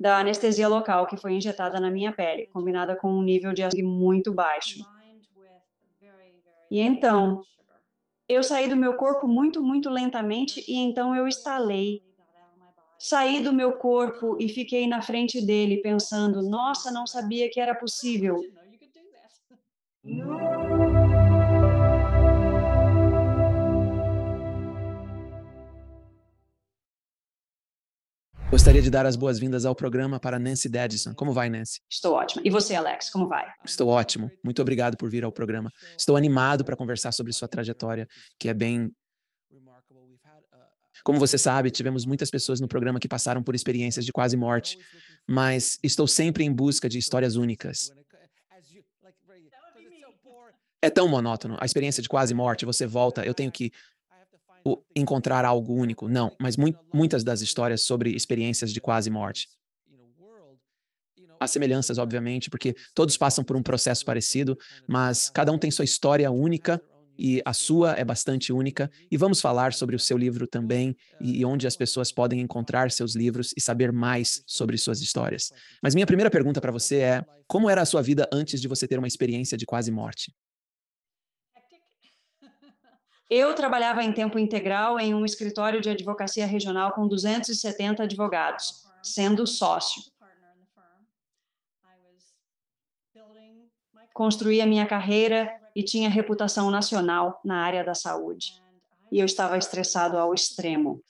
da anestesia local que foi injetada na minha pele, combinada com um nível de açúcar muito baixo. E então, eu saí do meu corpo muito, muito lentamente e então eu estalei. Saí do meu corpo e fiquei na frente dele pensando: nossa, não sabia que era possível. Não. Gostaria de dar as boas-vindas ao programa para Nancy Dedison. Como vai, Nancy? Estou ótima. E você, Alex, como vai? Estou ótimo. Muito obrigado por vir ao programa. Estou animado para conversar sobre sua trajetória, que é bem como você sabe, tivemos muitas pessoas no programa que passaram por experiências de quase morte, mas estou sempre em busca de histórias únicas. É tão monótono. A experiência de quase morte, você volta, eu tenho que encontrar algo único, não, mas mu muitas das histórias sobre experiências de quase morte. Há semelhanças, obviamente, porque todos passam por um processo parecido, mas cada um tem sua história única e a sua é bastante única. E vamos falar sobre o seu livro também e, onde as pessoas podem encontrar seus livros e saber mais sobre suas histórias. Mas minha primeira pergunta para você é: como era a sua vida antes de você ter uma experiência de quase morte? Eu trabalhava em tempo integral em um escritório de advocacia regional com 270 advogados, sendo sócio. Construí a minha carreira e tinha reputação nacional na área da saúde. E eu estava estressado ao extremo.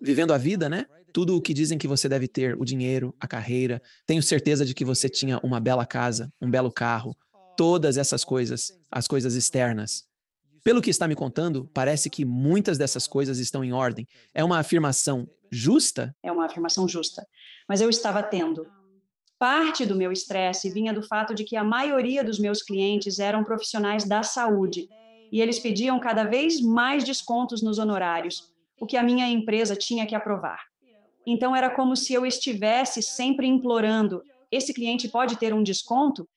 Vivendo a vida, né? Tudo o que dizem que você deve ter, o dinheiro, a carreira. Tenho certeza de que você tinha uma bela casa, um belo carro, todas essas coisas, as coisas externas. Pelo que está me contando, parece que muitas dessas coisas estão em ordem. É uma afirmação justa? É uma afirmação justa. Mas eu estava tendo. Parte do meu estresse vinha do fato de que a maioria dos meus clientes eram profissionais da saúde e eles pediam cada vez mais descontos nos honorários, o que a minha empresa tinha que aprovar. Então era como se eu estivesse sempre implorando: esse cliente pode ter um desconto?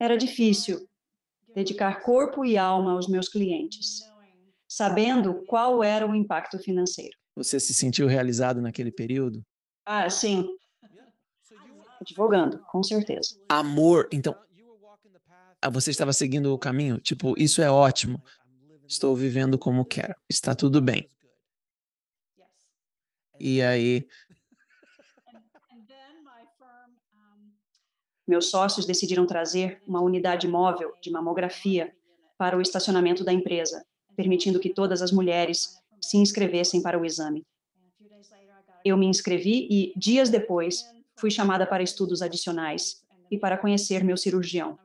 Era difícil dedicar corpo e alma aos meus clientes, sabendo qual era o impacto financeiro. Você se sentiu realizado naquele período? Ah, sim. Advogando, com certeza. Amor, então. Ah, você estava seguindo o caminho? Tipo, isso é ótimo. Estou vivendo como quero. Está tudo bem. E aí meus sócios decidiram trazer uma unidade móvel de mamografia para o estacionamento da empresa, permitindo que todas as mulheres se inscrevessem para o exame. Eu me inscrevi e, dias depois, fui chamada para estudos adicionais e para conhecer meu cirurgião.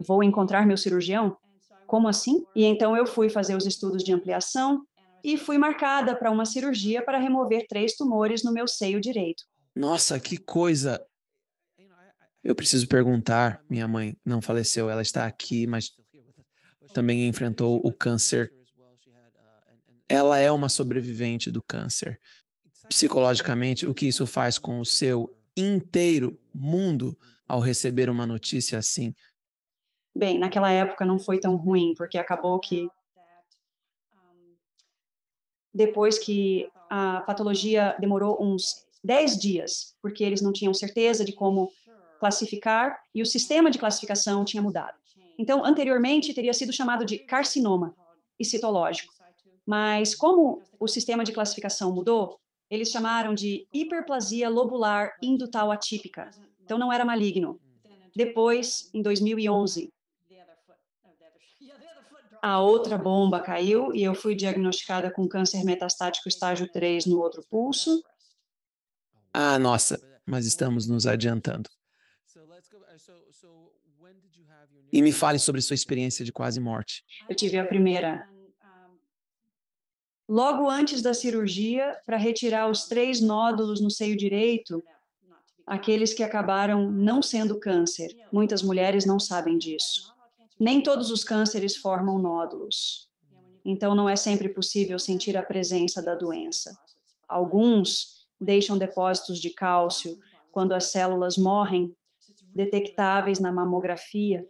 Vou encontrar meu cirurgião? Como assim? E então eu fui fazer os estudos de ampliação e fui marcada para uma cirurgia para remover três tumores no meu seio direito. Nossa, que coisa! Eu preciso perguntar. Minha mãe não faleceu, ela está aqui, mas também enfrentou o câncer. Ela é uma sobrevivente do câncer. Psicologicamente, o que isso faz com o seu inteiro mundo ao receber uma notícia assim? Bem, naquela época não foi tão ruim, porque acabou que depois que a patologia demorou uns 10 dias, porque eles não tinham certeza de como classificar e o sistema de classificação tinha mudado. Então, anteriormente, teria sido chamado de carcinoma e citológico. Mas, como o sistema de classificação mudou, eles chamaram de hiperplasia lobular indutal atípica. Então, não era maligno. Depois, em 2011, a outra bomba caiu e eu fui diagnosticada com câncer metastático estágio 3 no outro pulso. Ah, nossa, mas estamos nos adiantando. E me fale sobre sua experiência de quase morte. Eu tive a primeira logo antes da cirurgia para retirar os três nódulos no seio direito, aqueles que acabaram não sendo câncer. Muitas mulheres não sabem disso. Nem todos os cânceres formam nódulos. Então não é sempre possível sentir a presença da doença. Alguns deixam depósitos de cálcio quando as células morrem detectáveis na mamografia.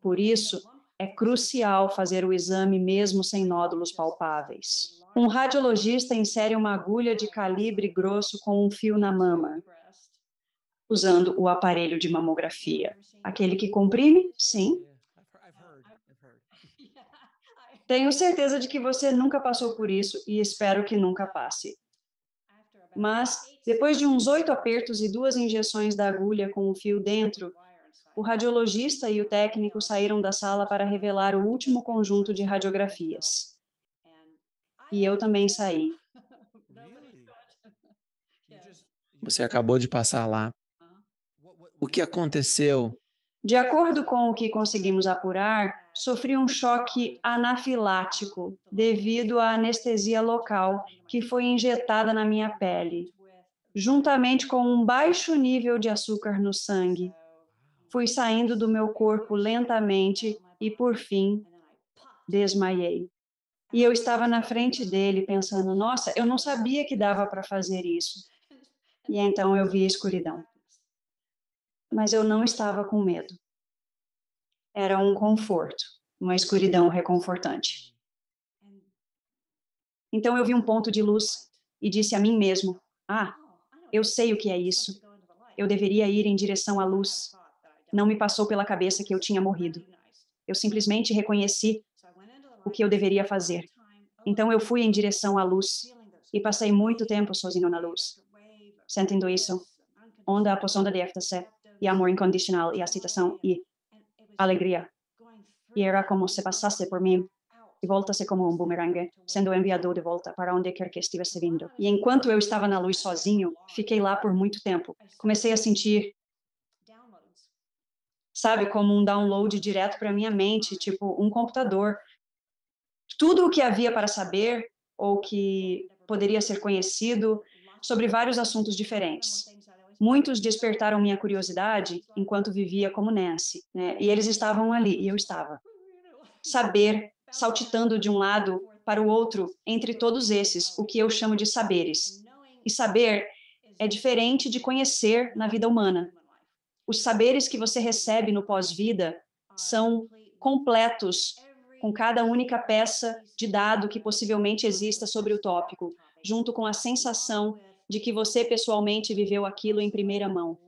Por isso, é crucial fazer o exame mesmo sem nódulos palpáveis. Um radiologista insere uma agulha de calibre grosso com um fio na mama, usando o aparelho de mamografia. Aquele que comprime? Sim. Tenho certeza de que você nunca passou por isso e espero que nunca passe. Mas, depois de uns oito apertos e duas injeções da agulha com o fio dentro, o radiologista e o técnico saíram da sala para revelar o último conjunto de radiografias. E eu também saí. Você acabou de passar lá. O que aconteceu de acordo com o que conseguimos apurar, sofri um choque anafilático devido à anestesia local que foi injetada na minha pele, juntamente com um baixo nível de açúcar no sangue. Fui saindo do meu corpo lentamente e, por fim, desmaiei. E eu estava na frente dele pensando: nossa, eu não sabia que dava para fazer isso. E então eu vi a escuridão mas eu não estava com medo. Era um conforto, uma escuridão reconfortante. Então eu vi um ponto de luz e disse a mim mesmo: Ah, eu sei o que é isso. Eu deveria ir em direção à luz. Não me passou pela cabeça que eu tinha morrido. Eu simplesmente reconheci o que eu deveria fazer. Então eu fui em direção à luz e passei muito tempo sozinho na luz, sentindo isso, onda após onda de FTC, e amor incondicional e aceitação e alegria. E era como se passasse por mim e voltasse como um bumerangue, sendo enviado de volta para onde quer que estivesse vindo. E enquanto eu estava na luz sozinho, fiquei lá por muito tempo. Comecei a sentir, sabe, como um download direto para minha mente, tipo um computador. Tudo o que havia para saber ou que poderia ser conhecido sobre vários assuntos diferentes muitos despertaram minha curiosidade enquanto vivia como Nancy, né? e eles estavam ali, e eu estava. Saber, saltitando de um lado para o outro, entre todos esses, o que eu chamo de saberes. E saber é diferente de conhecer na vida humana. Os saberes que você recebe no pós-vida são completos com cada única peça de dado que possivelmente exista sobre o tópico, junto com a sensação de que você pessoalmente viveu aquilo em primeira mão.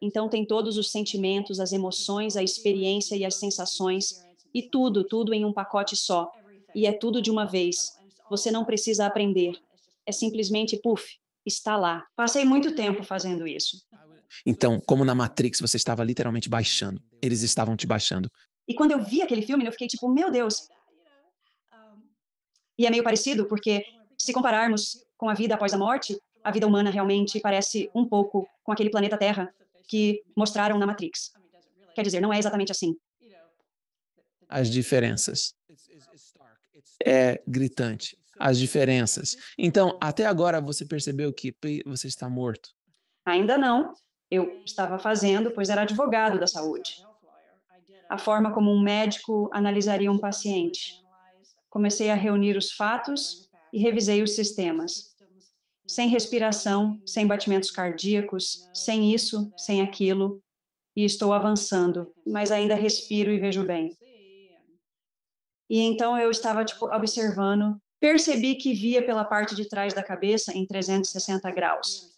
Então tem todos os sentimentos, as emoções, a experiência e as sensações, e tudo, tudo em um pacote só. E é tudo de uma vez. Você não precisa aprender. É simplesmente, puf, está lá. Passei muito tempo fazendo isso. Então, como na Matrix, você estava literalmente baixando. Eles estavam te baixando. E quando eu vi aquele filme, eu fiquei tipo, meu Deus. E é meio parecido, porque se compararmos com a vida após a morte, a vida humana realmente parece um pouco com aquele planeta Terra que mostraram na Matrix. Quer dizer, não é exatamente assim. As diferenças. É gritante. As diferenças. Então, até agora você percebeu que você está morto? Ainda não. Eu estava fazendo, pois era advogado da saúde. A forma como um médico analisaria um paciente. Comecei a reunir os fatos e revisei os sistemas sem respiração, sem batimentos cardíacos, sem isso, sem aquilo, e estou avançando, mas ainda respiro e vejo bem. E então eu estava tipo, observando, percebi que via pela parte de trás da cabeça em 360 graus.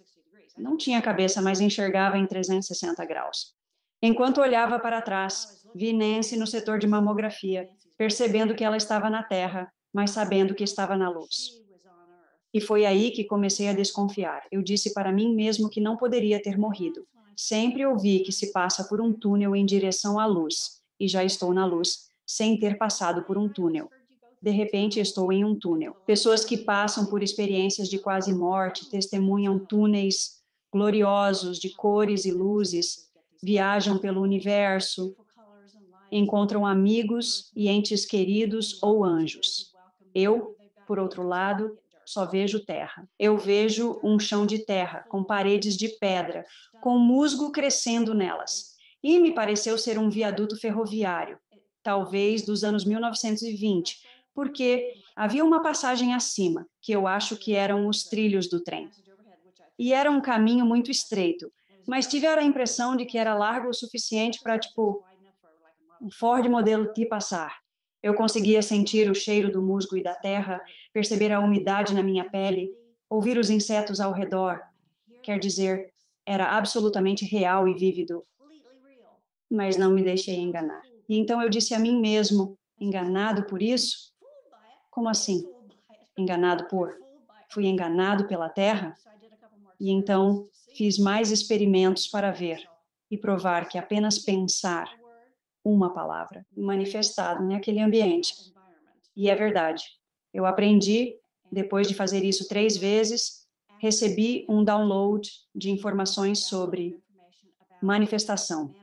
Não tinha cabeça, mas enxergava em 360 graus. Enquanto olhava para trás, vi Nancy no setor de mamografia, percebendo que ela estava na Terra, mas sabendo que estava na luz. E foi aí que comecei a desconfiar. Eu disse para mim mesmo que não poderia ter morrido. Sempre ouvi que se passa por um túnel em direção à luz, e já estou na luz, sem ter passado por um túnel. De repente, estou em um túnel. Pessoas que passam por experiências de quase morte testemunham túneis gloriosos de cores e luzes, viajam pelo universo, encontram amigos e entes queridos ou anjos. Eu, por outro lado, só vejo terra. Eu vejo um chão de terra, com paredes de pedra, com musgo crescendo nelas. E me pareceu ser um viaduto ferroviário, talvez dos anos 1920, porque havia uma passagem acima, que eu acho que eram os trilhos do trem. E era um caminho muito estreito, mas tive a impressão de que era largo o suficiente para, tipo, um Ford modelo T passar. Eu conseguia sentir o cheiro do musgo e da terra, perceber a umidade na minha pele, ouvir os insetos ao redor. Quer dizer, era absolutamente real e vívido. Mas não me deixei enganar. E então eu disse a mim mesmo: enganado por isso? Como assim? Enganado por? Fui enganado pela terra? E então fiz mais experimentos para ver e provar que apenas pensar uma palavra, manifestada naquele ambiente. E é verdade. Eu aprendi, depois de fazer isso três vezes, recebi um download de informações sobre manifestação.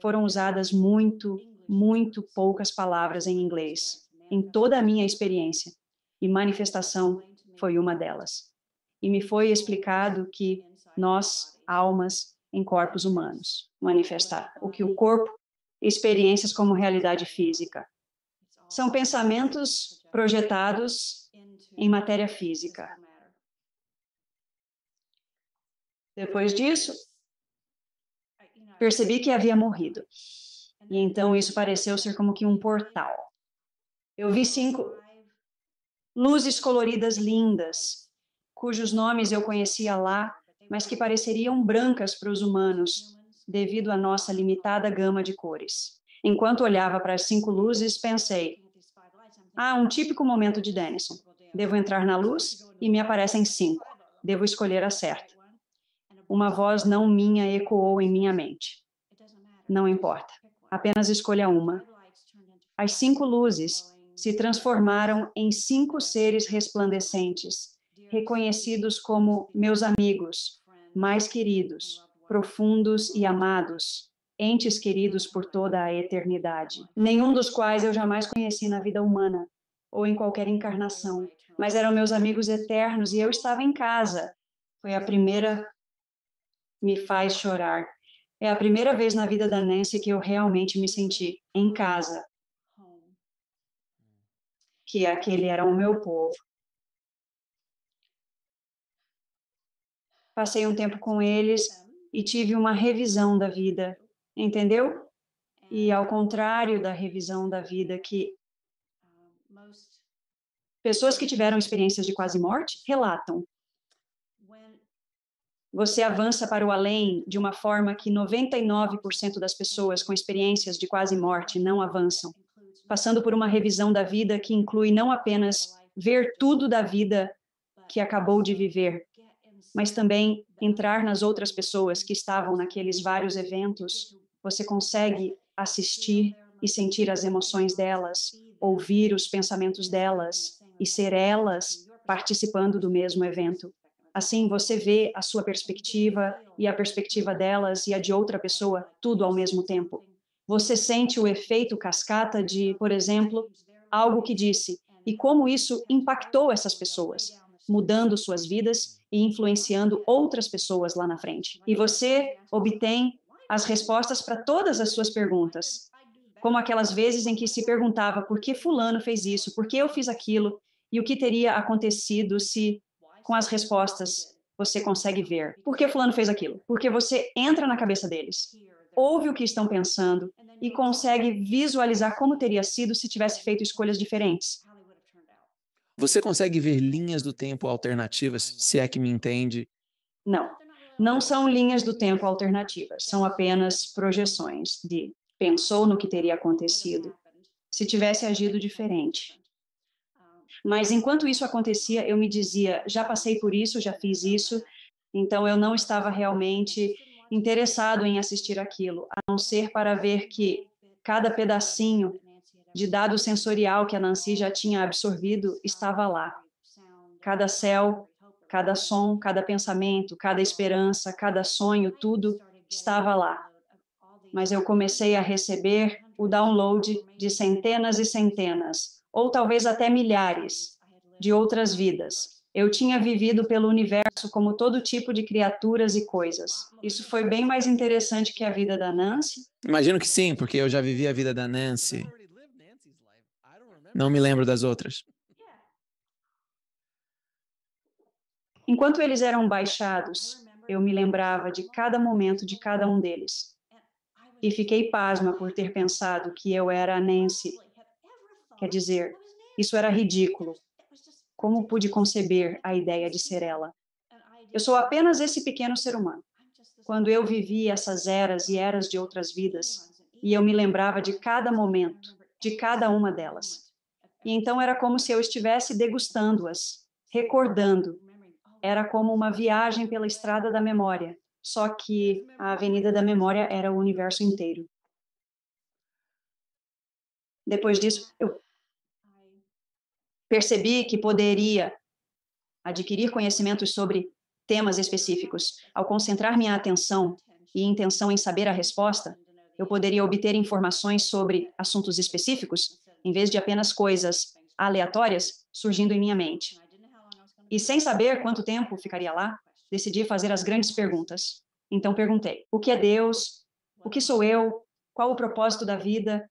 Foram usadas muito, muito poucas palavras em inglês, em toda a minha experiência, e manifestação foi uma delas. E me foi explicado que nós, almas, em corpos humanos, manifestar o que o corpo experiências como realidade física. São pensamentos projetados em matéria física. Depois disso, percebi que havia morrido. E então isso pareceu ser como que um portal. Eu vi cinco luzes coloridas lindas, cujos nomes eu conhecia lá, mas que pareceriam brancas para os humanos, devido à nossa limitada gama de cores. Enquanto olhava para as cinco luzes, pensei: ah, um típico momento de Denison. Devo entrar na luz e me aparecem cinco. Devo escolher a certa. Uma voz não minha ecoou em minha mente. Não importa. Apenas escolha uma. As cinco luzes se transformaram em cinco seres resplandecentes, reconhecidos como meus amigos, mais queridos, profundos e amados, entes queridos por toda a eternidade, nenhum dos quais eu jamais conheci na vida humana ou em qualquer encarnação, mas eram meus amigos eternos e eu estava em casa. Foi a primeira me faz chorar. É a primeira vez na vida da Nancy que eu realmente me senti em casa. Que aquele era o meu povo. Passei um tempo com eles, e tive uma revisão da vida, entendeu? E é. ao contrário da revisão da vida que ah, pessoas que tiveram experiências de quase morte relatam, você avança para o além de uma forma que 99% das pessoas com experiências de quase morte não avançam, passando por uma revisão da vida que inclui não apenas ver tudo da vida que acabou de viver, mas também entrar nas outras pessoas que estavam naqueles vários eventos, você consegue assistir e sentir as emoções delas, ouvir os pensamentos delas e ser elas participando do mesmo evento. Assim, você vê a sua perspectiva e a perspectiva delas e a de outra pessoa, tudo ao mesmo tempo. Você sente o efeito cascata de, por exemplo, algo que disse e como isso impactou essas pessoas, mudando suas vidas e influenciando outras pessoas lá na frente. E você obtém as respostas para todas as suas perguntas, como aquelas vezes em que se perguntava por que fulano fez isso, por que eu fiz aquilo e o que teria acontecido se com as respostas você consegue ver por que fulano fez aquilo, porque você entra na cabeça deles, ouve o que estão pensando e consegue visualizar como teria sido se tivesse feito escolhas diferentes. Você consegue ver linhas do tempo alternativas, se é que me entende? Não. Não são linhas do tempo alternativas, são apenas projeções de pensou no que teria acontecido se tivesse agido diferente. Mas enquanto isso acontecia, eu me dizia, já passei por isso, já fiz isso, então eu não estava realmente interessado em assistir aquilo, a não ser para ver que cada pedacinho de dado sensorial que a Nancy já tinha absorvido estava lá. Cada céu, cada som, cada pensamento, cada esperança, cada sonho, tudo estava lá. Mas eu comecei a receber o download de centenas e centenas, ou talvez até milhares, de outras vidas. Eu tinha vivido pelo universo como todo tipo de criaturas e coisas. Isso foi bem mais interessante que a vida da Nancy? Imagino que sim, porque eu já vivi a vida da Nancy não me lembro das outras. Enquanto eles eram baixados, eu me lembrava de cada momento de cada um deles. E fiquei pasma por ter pensado que eu era a Nancy. Quer dizer, isso era ridículo. Como pude conceber a ideia de ser ela? Eu sou apenas esse pequeno ser humano. Quando eu vivi essas eras e eras de outras vidas, e eu me lembrava de cada momento, de cada uma delas. E então era como se eu estivesse degustando-as, recordando. Era como uma viagem pela estrada da memória, só que a Avenida da Memória era o universo inteiro. Depois disso, eu percebi que poderia adquirir conhecimentos sobre temas específicos. Ao concentrar minha atenção e intenção em saber a resposta, eu poderia obter informações sobre assuntos específicos em vez de apenas coisas aleatórias surgindo em minha mente. E sem saber quanto tempo ficaria lá, decidi fazer as grandes perguntas. Então perguntei: o que é Deus? O que sou eu? Qual o propósito da vida?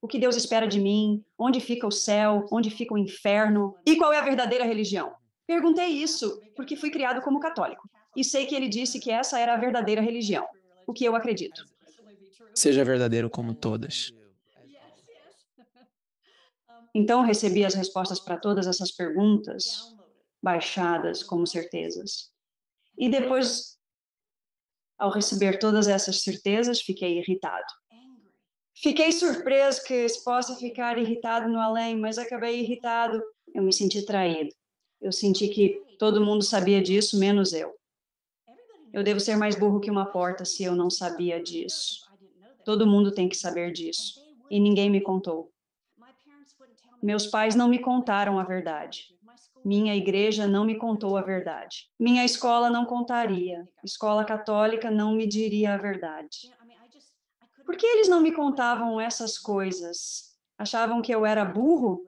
O que Deus espera de mim? Onde fica o céu? Onde fica o inferno? E qual é a verdadeira religião? Perguntei isso porque fui criado como católico e sei que ele disse que essa era a verdadeira religião, o que eu acredito. Seja verdadeiro como todas. Então recebi as respostas para todas essas perguntas baixadas como certezas. E depois, ao receber todas essas certezas, fiquei irritado. Fiquei surpreso que possa ficar irritado no além, mas acabei irritado. Eu me senti traído. Eu senti que todo mundo sabia disso, menos eu. Eu devo ser mais burro que uma porta se eu não sabia disso. Todo mundo tem que saber disso. E ninguém me contou. Meus pais não me contaram a verdade. Minha igreja não me contou a verdade. Minha escola não contaria. Escola católica não me diria a verdade. Por que eles não me contavam essas coisas? Achavam que eu era burro?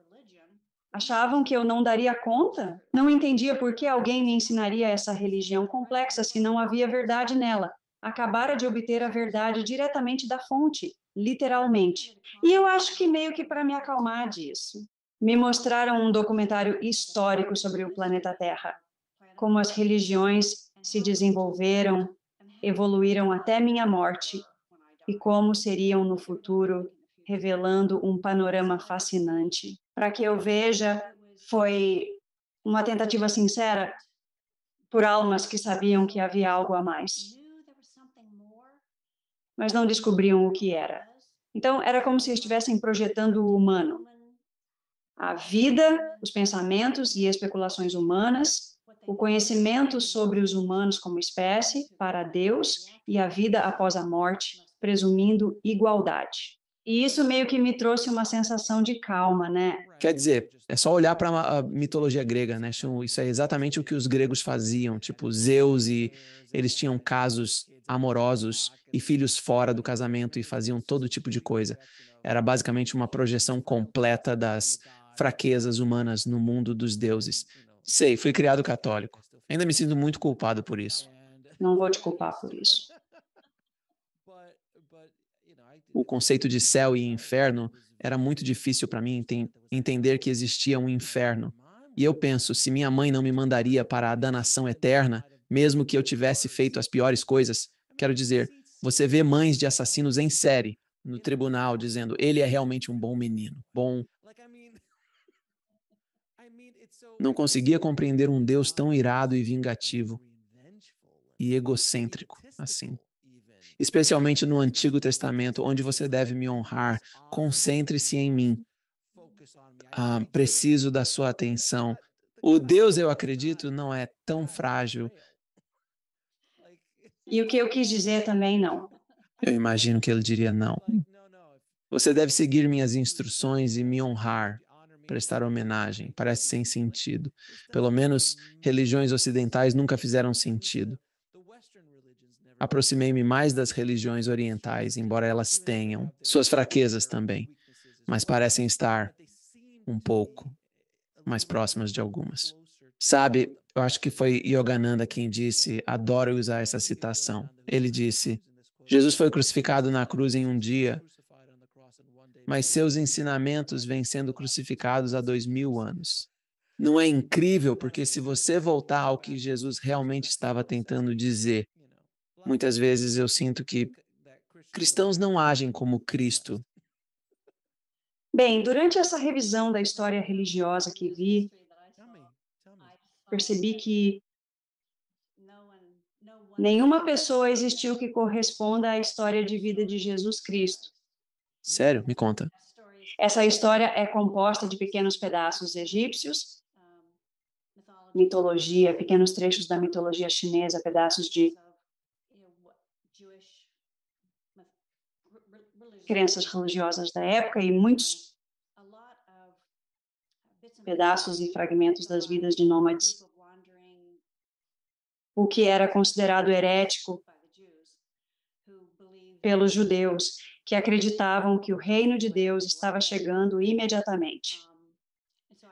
Achavam que eu não daria conta? Não entendia por que alguém me ensinaria essa religião complexa se não havia verdade nela. Acabara de obter a verdade diretamente da fonte literalmente. E eu acho que meio que para me acalmar disso, me mostraram um documentário histórico sobre o planeta Terra, como as religiões se desenvolveram, evoluíram até minha morte e como seriam no futuro, revelando um panorama fascinante. Para que eu veja, foi uma tentativa sincera por almas que sabiam que havia algo a mais mas não descobriam o que era. Então, era como se estivessem projetando o humano. A vida, os pensamentos e especulações humanas, o conhecimento sobre os humanos como espécie, para Deus, e a vida após a morte, presumindo igualdade. E isso meio que me trouxe uma sensação de calma, né? Quer dizer, é só olhar para a mitologia grega, né? Isso é exatamente o que os gregos faziam, tipo Zeus e eles tinham casos amorosos e filhos fora do casamento e faziam todo tipo de coisa. Era basicamente uma projeção completa das fraquezas humanas no mundo dos deuses. Sei, fui criado católico. Ainda me sinto muito culpado por isso. Não vou te culpar por isso o conceito de céu e inferno, era muito difícil para mim ent entender que existia um inferno. E eu penso, se minha mãe não me mandaria para a danação eterna, mesmo que eu tivesse feito as piores coisas, quero dizer, você vê mães de assassinos em série no tribunal dizendo, ele é realmente um bom menino, bom. Não conseguia compreender um Deus tão irado e vingativo e egocêntrico assim especialmente no Antigo Testamento, onde você deve me honrar. Concentre-se em mim. Ah, preciso da sua atenção. O Deus, eu acredito, não é tão frágil. E o que eu quis dizer também não. Eu imagino que ele diria não. Você deve seguir minhas instruções e me honrar, prestar homenagem. Parece sem sentido. Pelo menos religiões ocidentais nunca fizeram sentido. Aproximei-me mais das religiões orientais, embora elas tenham suas fraquezas também, mas parecem estar um pouco mais próximas de algumas. Sabe, eu acho que foi Yogananda quem disse, adoro usar essa citação. Ele disse: Jesus foi crucificado na cruz em um dia, mas seus ensinamentos vêm sendo crucificados há dois mil anos. Não é incrível, porque se você voltar ao que Jesus realmente estava tentando dizer, Muitas vezes eu sinto que cristãos não agem como Cristo. Bem, durante essa revisão da história religiosa que vi, percebi que nenhuma pessoa existiu que corresponda à história de vida de Jesus Cristo. Sério? Me conta. Essa história é composta de pequenos pedaços egípcios, mitologia, pequenos trechos da mitologia chinesa, pedaços de crenças religiosas da época e muitos pedaços e fragmentos das vidas de nômades. O que era considerado herético pelos judeus, que acreditavam que o reino de Deus estava chegando imediatamente.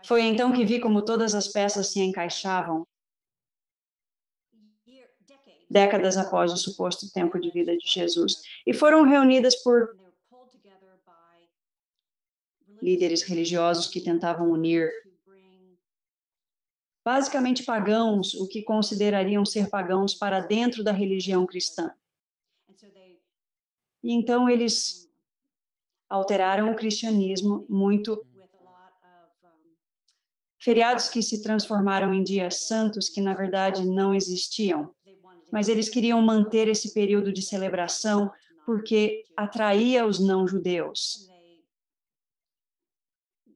Foi então que vi como todas as peças se encaixavam décadas após o suposto tempo de vida de Jesus, e foram reunidas por líderes religiosos que tentavam unir basicamente pagãos, o que considerariam ser pagãos para dentro da religião cristã. E então eles alteraram o cristianismo muito feriados que se transformaram em dias santos que na verdade não existiam. Mas eles queriam manter esse período de celebração porque atraía os não-judeus.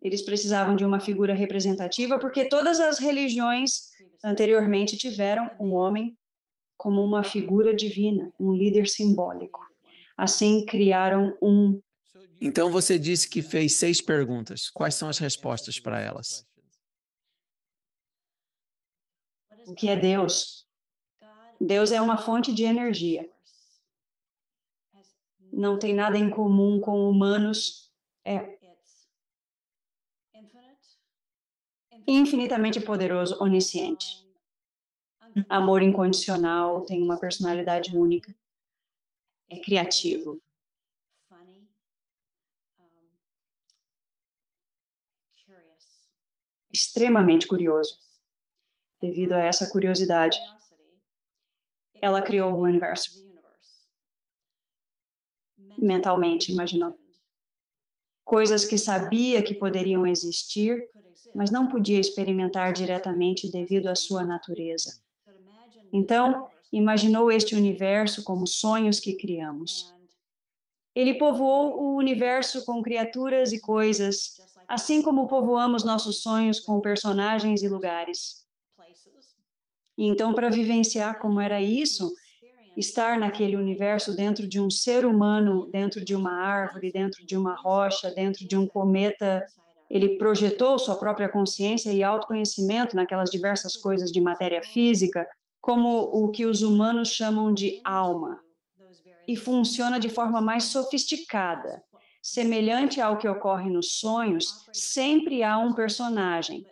Eles precisavam de uma figura representativa, porque todas as religiões anteriormente tiveram um homem como uma figura divina, um líder simbólico. Assim criaram um. Então você disse que fez seis perguntas. Quais são as respostas para elas? O que é Deus? Deus é uma fonte de energia. Não tem nada em comum com humanos. É infinitamente poderoso, onisciente. Amor incondicional, tem uma personalidade única, é criativo. Extremamente curioso. Devido a essa curiosidade, ela criou o universo. Mentalmente, imaginou coisas que sabia que poderiam existir, mas não podia experimentar diretamente devido à sua natureza. Então, imaginou este universo como sonhos que criamos. Ele povoou o universo com criaturas e coisas, assim como povoamos nossos sonhos com personagens e lugares. E então, para vivenciar como era isso, estar naquele universo dentro de um ser humano, dentro de uma árvore, dentro de uma rocha, dentro de um cometa. Ele projetou sua própria consciência e autoconhecimento naquelas diversas coisas de matéria física, como o que os humanos chamam de alma. E funciona de forma mais sofisticada. Semelhante ao que ocorre nos sonhos, sempre há um personagem.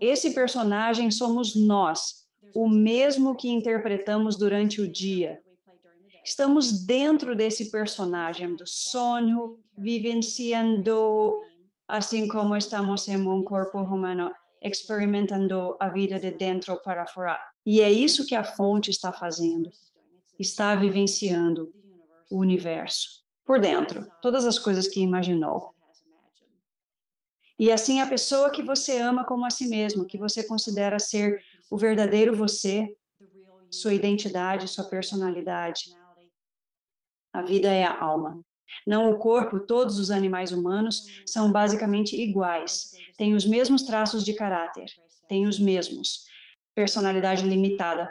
Esse personagem somos nós, o mesmo que interpretamos durante o dia. Estamos dentro desse personagem do sonho, vivenciando, assim como estamos em um corpo humano, experimentando a vida de dentro para fora. E é isso que a fonte está fazendo. Está vivenciando o universo por dentro, todas as coisas que imaginou. E assim, a pessoa que você ama como a si mesmo, que você considera ser o verdadeiro você, sua identidade, sua personalidade. A vida é a alma. Não o corpo, todos os animais humanos são basicamente iguais, têm os mesmos traços de caráter, têm os mesmos. Personalidade limitada.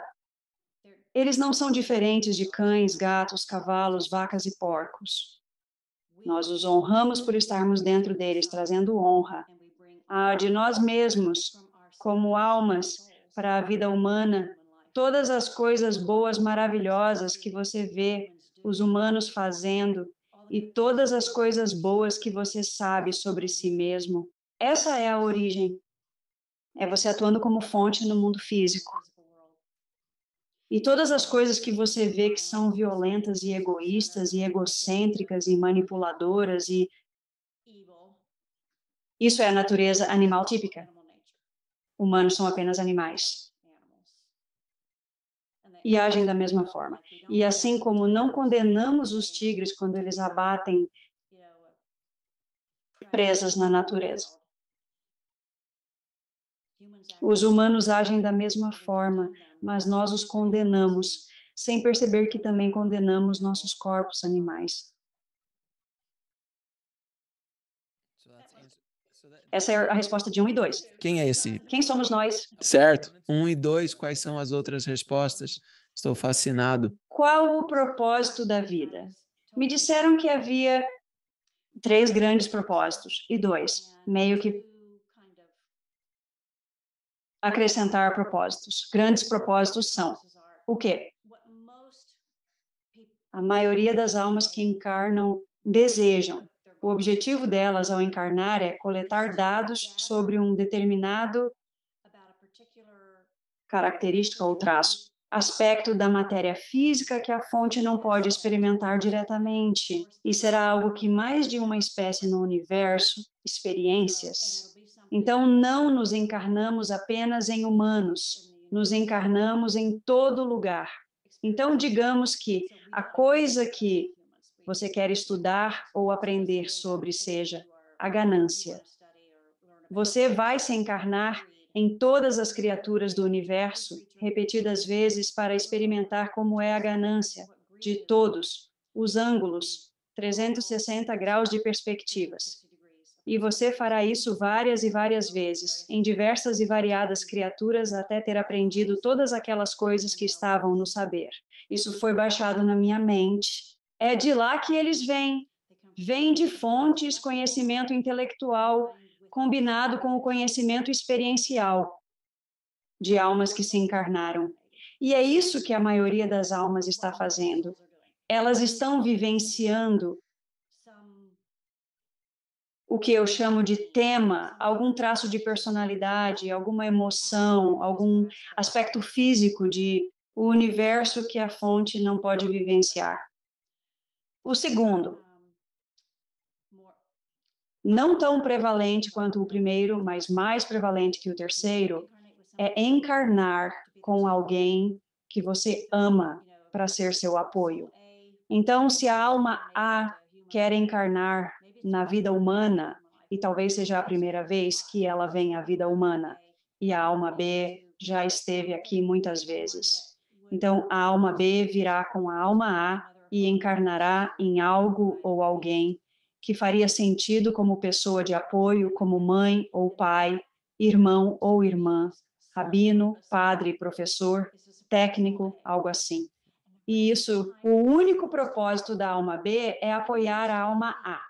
Eles não são diferentes de cães, gatos, cavalos, vacas e porcos. Nós os honramos por estarmos dentro deles, trazendo honra a ah, de nós mesmos, como almas para a vida humana todas as coisas boas, maravilhosas que você vê os humanos fazendo e todas as coisas boas que você sabe sobre si mesmo. Essa é a origem. É você atuando como fonte no mundo físico. E todas as coisas que você vê que são violentas e egoístas e egocêntricas e manipuladoras e isso é a natureza animal típica. Humanos são apenas animais. E agem da mesma forma. E assim como não condenamos os tigres quando eles abatem presas na natureza. Os humanos agem da mesma forma, mas nós os condenamos, sem perceber que também condenamos nossos corpos animais. Essa é a resposta de 1 um e 2. Quem é esse? Quem somos nós? Certo. 1 um e 2, quais são as outras respostas? Estou fascinado. Qual o propósito da vida? Me disseram que havia três grandes propósitos e dois, meio que acrescentar propósitos. Grandes propósitos são o quê? A maioria das almas que encarnam desejam o objetivo delas ao encarnar é coletar dados sobre um determinado característica ou traço, aspecto da matéria física que a fonte não pode experimentar diretamente, e será algo que mais de uma espécie no universo experiências. Então não nos encarnamos apenas em humanos, nos encarnamos em todo lugar. Então digamos que a coisa que você quer estudar ou aprender sobre seja a ganância. Você vai se encarnar em todas as criaturas do universo, repetidas vezes para experimentar como é a ganância de todos os ângulos, 360 graus de perspectivas. E você fará isso várias e várias vezes, em diversas e variadas criaturas, até ter aprendido todas aquelas coisas que estavam no saber. Isso foi baixado na minha mente é de lá que eles vêm. Vêm de fontes, conhecimento intelectual, combinado com o conhecimento experiencial de almas que se encarnaram. E é isso que a maioria das almas está fazendo. Elas estão vivenciando o que eu chamo de tema, algum traço de personalidade, alguma emoção, algum aspecto físico de o universo que a fonte não pode vivenciar. O segundo, não tão prevalente quanto o primeiro, mas mais prevalente que o terceiro, é encarnar com alguém que você ama para ser seu apoio. Então, se a alma A quer encarnar na vida humana, e talvez seja a primeira vez que ela vem à vida humana, e a alma B já esteve aqui muitas vezes. Então, a alma B virá com a alma A e encarnará em algo ou alguém que faria sentido como pessoa de apoio, como mãe ou pai, irmão ou irmã, rabino, padre, professor, técnico, algo assim. E isso, o único propósito da alma B é apoiar a alma A.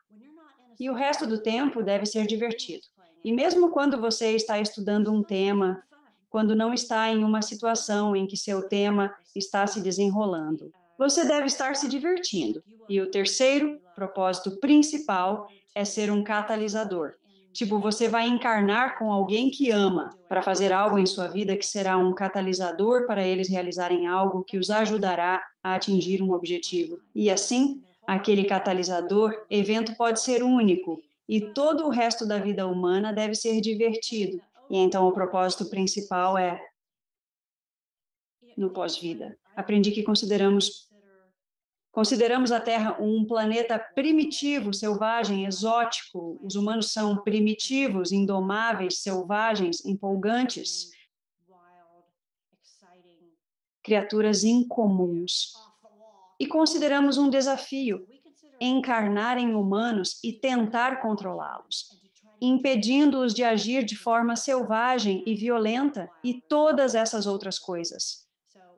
E o resto do tempo deve ser divertido. E mesmo quando você está estudando um tema, quando não está em uma situação em que seu tema está se desenrolando, você deve estar se divertindo. E o terceiro propósito principal é ser um catalisador. Tipo, você vai encarnar com alguém que ama para fazer algo em sua vida que será um catalisador para eles realizarem algo que os ajudará a atingir um objetivo. E assim, aquele catalisador, evento pode ser único e todo o resto da vida humana deve ser divertido. E então o propósito principal é no pós-vida. Aprendi que consideramos consideramos a Terra um planeta primitivo, selvagem, exótico. Os humanos são primitivos, indomáveis, selvagens, empolgantes, criaturas incomuns. E consideramos um desafio encarnar em humanos e tentar controlá-los, impedindo-os de agir de forma selvagem e violenta e todas essas outras coisas.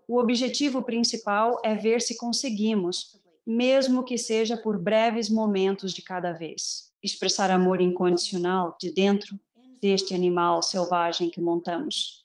O objetivo principal é ver se conseguimos, mesmo que seja por breves momentos de cada vez, expressar amor incondicional de dentro deste animal selvagem que montamos.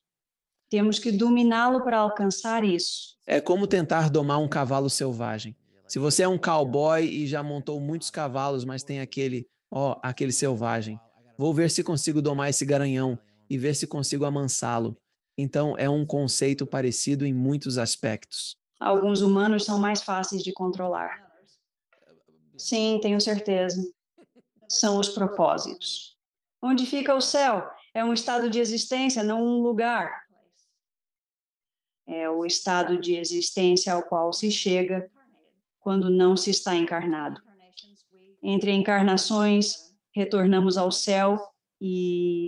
Temos que dominá-lo para alcançar isso. É como tentar domar um cavalo selvagem. Se você é um cowboy e já montou muitos cavalos, mas tem aquele, ó, aquele selvagem. Vou ver se consigo domar esse garanhão e ver se consigo amansá-lo. Então, é um conceito parecido em muitos aspectos. Alguns humanos são mais fáceis de controlar. Sim, tenho certeza. São os propósitos. Onde fica o céu? É um estado de existência, não um lugar. É o estado de existência ao qual se chega quando não se está encarnado. Entre encarnações, retornamos ao céu e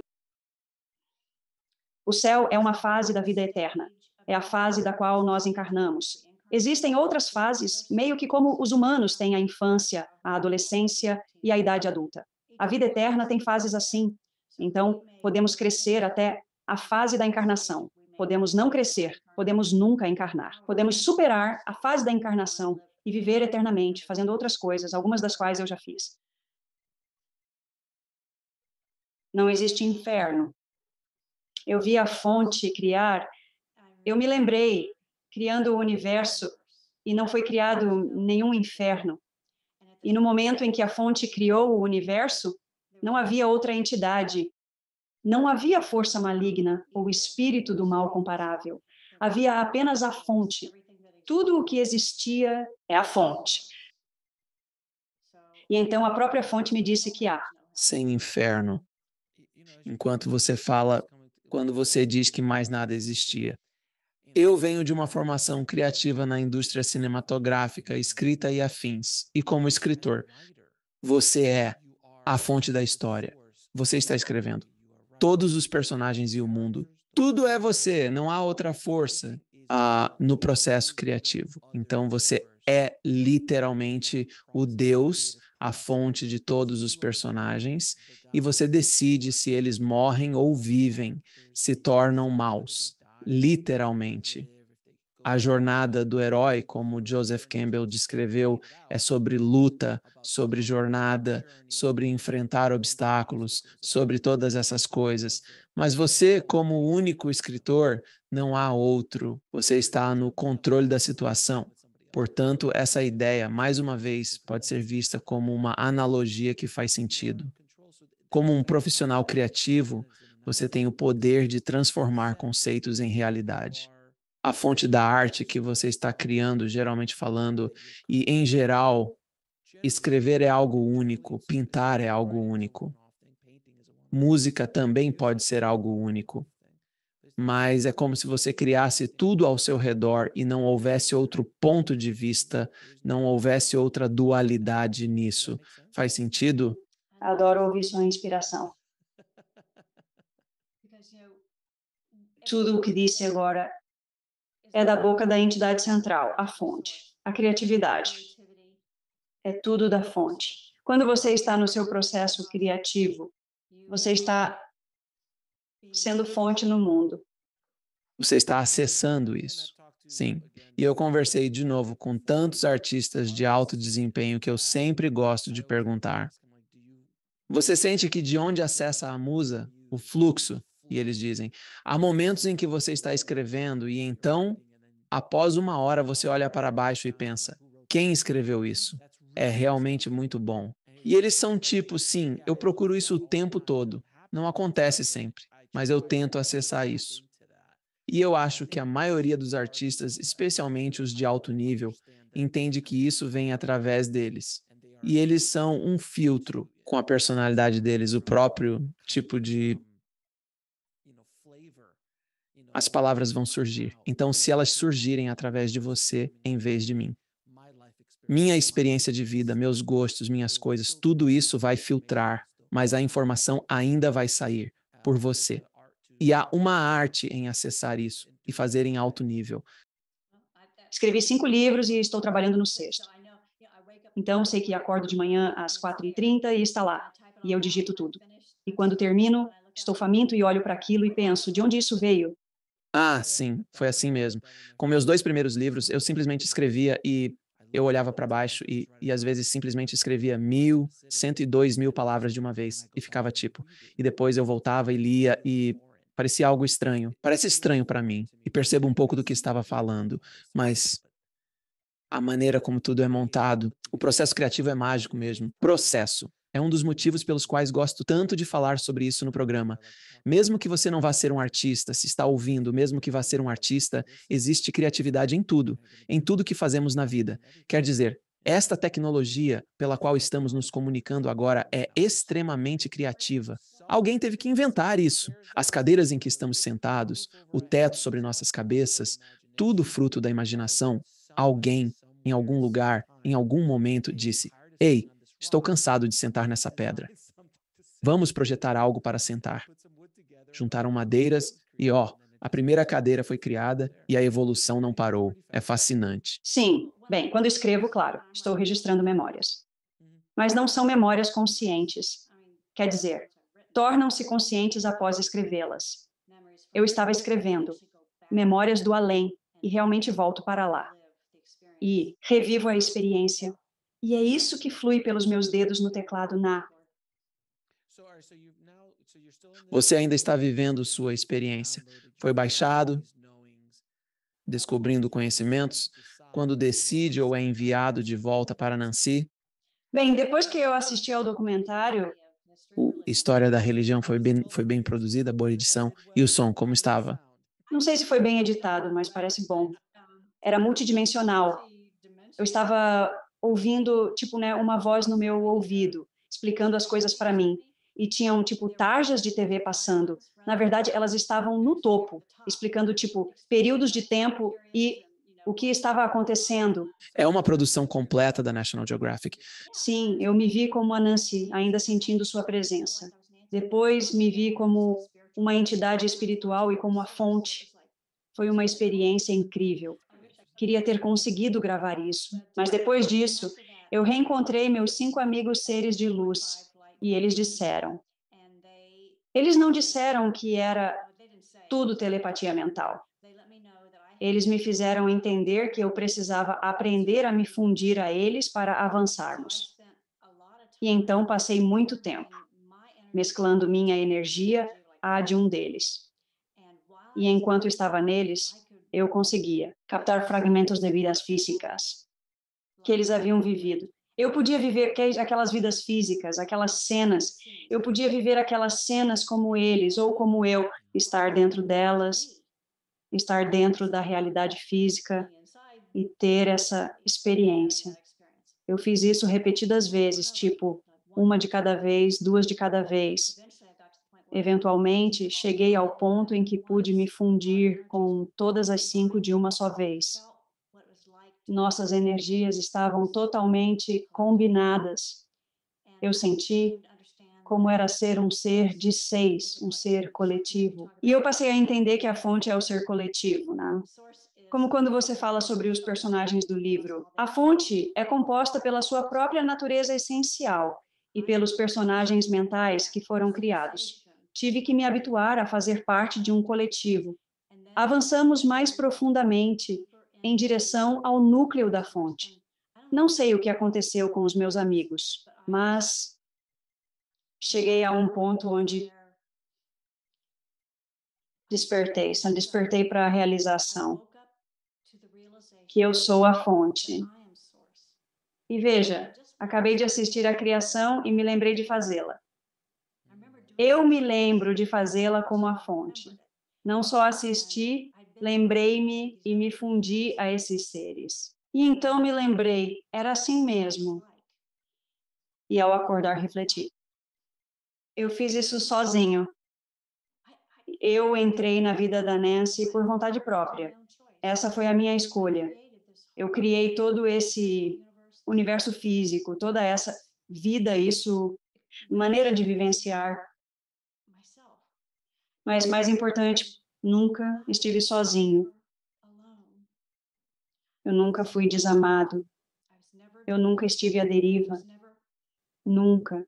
o céu é uma fase da vida eterna, é a fase da qual nós encarnamos. Existem outras fases, meio que como os humanos têm a infância, a adolescência e a idade adulta. A vida eterna tem fases assim. Então, podemos crescer até a fase da encarnação. Podemos não crescer, podemos nunca encarnar. Podemos superar a fase da encarnação e viver eternamente, fazendo outras coisas, algumas das quais eu já fiz. Não existe inferno, eu vi a fonte criar, eu me lembrei, criando o universo, e não foi criado nenhum inferno. E no momento em que a fonte criou o universo, não havia outra entidade. Não havia força maligna ou espírito do mal comparável. Havia apenas a fonte. Tudo o que existia é a fonte. E então a própria fonte me disse que há. Sem inferno. Enquanto você fala, quando você diz que mais nada existia. Eu venho de uma formação criativa na indústria cinematográfica, escrita e afins. E como escritor, você é a fonte da história. Você está escrevendo. Todos os personagens e o mundo. Tudo é você, não há outra força ah, no processo criativo. Então você é literalmente o Deus a fonte de todos os personagens e você decide se eles morrem ou vivem, se tornam maus, literalmente. A jornada do herói, como Joseph Campbell descreveu, é sobre luta, sobre jornada, sobre enfrentar obstáculos, sobre todas essas coisas. Mas você, como único escritor, não há outro. Você está no controle da situação. Portanto, essa ideia, mais uma vez, pode ser vista como uma analogia que faz sentido. Como um profissional criativo, você tem o poder de transformar conceitos em realidade. A fonte da arte que você está criando, geralmente falando, e em geral, escrever é algo único, pintar é algo único. Música também pode ser algo único mas é como se você criasse tudo ao seu redor e não houvesse outro ponto de vista, não houvesse outra dualidade nisso. Faz sentido? Adoro ouvir sua inspiração. Tudo o que disse agora é da boca da entidade central, a fonte, a criatividade. É tudo da fonte. Quando você está no seu processo criativo, você está sendo fonte no mundo. Você está acessando isso. Sim. E eu conversei de novo com tantos artistas de alto desempenho que eu sempre gosto de perguntar. Você sente que de onde acessa a musa, o fluxo? E eles dizem: há momentos em que você está escrevendo e então, após uma hora, você olha para baixo e pensa: quem escreveu isso? É realmente muito bom. E eles são tipo: sim, eu procuro isso o tempo todo. Não acontece sempre, mas eu tento acessar isso. E eu acho que a maioria dos artistas, especialmente os de alto nível, entende que isso vem através deles. E eles são um filtro com a personalidade deles, o próprio tipo de. As palavras vão surgir. Então, se elas surgirem através de você em vez de mim, minha experiência de vida, meus gostos, minhas coisas, tudo isso vai filtrar, mas a informação ainda vai sair por você. E há uma arte em acessar isso e fazer em alto nível. Escrevi cinco livros e estou trabalhando no sexto. Então, sei que acordo de manhã às 4h30 e está lá. E eu digito tudo. E quando termino, estou faminto e olho para aquilo e penso: de onde isso veio? Ah, sim, foi assim mesmo. Com meus dois primeiros livros, eu simplesmente escrevia e eu olhava para baixo e, e às vezes simplesmente escrevia mil, cento e dois mil palavras de uma vez e ficava tipo. E depois eu voltava e lia e Parecia algo estranho. Parece estranho para mim. E percebo um pouco do que estava falando, mas a maneira como tudo é montado, o processo criativo é mágico mesmo. Processo. É um dos motivos pelos quais gosto tanto de falar sobre isso no programa. Mesmo que você não vá ser um artista, se está ouvindo, mesmo que vá ser um artista, existe criatividade em tudo, em tudo que fazemos na vida. Quer dizer, esta tecnologia pela qual estamos nos comunicando agora é extremamente criativa. Alguém teve que inventar isso. As cadeiras em que estamos sentados, o teto sobre nossas cabeças, tudo fruto da imaginação. Alguém, em algum lugar, em algum momento, disse: Ei, estou cansado de sentar nessa pedra. Vamos projetar algo para sentar. Juntaram madeiras e, ó, a primeira cadeira foi criada e a evolução não parou. É fascinante. Sim, bem, quando escrevo, claro, estou registrando memórias. Mas não são memórias conscientes. Quer dizer, tornam-se conscientes após escrevê-las. Eu estava escrevendo Memórias do Além e realmente volto para lá. E revivo a experiência. E é isso que flui pelos meus dedos no teclado na. Você ainda está vivendo sua experiência. Foi baixado, descobrindo conhecimentos, quando decide ou é enviado de volta para Nancy? Bem, depois que eu assisti ao documentário, o História da Religião foi bem, foi bem produzida, boa edição. E o som, como estava? Não sei se foi bem editado, mas parece bom. Era multidimensional. Eu estava ouvindo, tipo, né, uma voz no meu ouvido, explicando as coisas para mim. E tinham, tipo, tarjas de TV passando. Na verdade, elas estavam no topo, explicando, tipo, períodos de tempo e o que estava acontecendo. É uma produção completa da National Geographic. Sim, eu me vi como a Nancy, ainda sentindo sua presença. Depois me vi como uma entidade espiritual e como a fonte. Foi uma experiência incrível. Queria ter conseguido gravar isso, mas depois disso, eu reencontrei meus cinco amigos seres de luz e eles disseram. Eles não disseram que era tudo telepatia mental eles me fizeram entender que eu precisava aprender a me fundir a eles para avançarmos. E então passei muito tempo mesclando minha energia à de um deles. E enquanto estava neles, eu conseguia captar fragmentos de vidas físicas que eles haviam vivido. Eu podia viver aquelas vidas físicas, aquelas cenas. Eu podia viver aquelas cenas como eles ou como eu, estar dentro delas estar dentro da realidade física e ter essa experiência. Eu fiz isso repetidas vezes, tipo uma de cada vez, duas de cada vez. Eventualmente, cheguei ao ponto em que pude me fundir com todas as cinco de uma só vez. Nossas energias estavam totalmente combinadas. Eu senti como era ser um ser de seis, um ser coletivo. E eu passei a entender que a fonte é o ser coletivo, né? Como quando você fala sobre os personagens do livro. A fonte é composta pela sua própria natureza essencial e pelos personagens mentais que foram criados. Tive que me habituar a fazer parte de um coletivo. Avançamos mais profundamente em direção ao núcleo da fonte. Não sei o que aconteceu com os meus amigos, mas cheguei a um ponto onde despertei, despertei para a realização que eu sou a fonte. E veja, acabei de assistir à criação e me lembrei de fazê-la. Eu me lembro de fazê-la como a fonte. Não só assisti, lembrei-me e me fundi a esses seres. E então me lembrei, era assim mesmo. E ao acordar, refleti eu fiz isso então sozinho. Eu entrei na vida da Nancy por vontade própria. Essa foi a minha escolha. Eu criei todo esse universo físico, toda essa vida, isso, maneira de vivenciar. Mas mais importante, nunca estive sozinho. Eu nunca fui desamado. Eu nunca estive à deriva. Nunca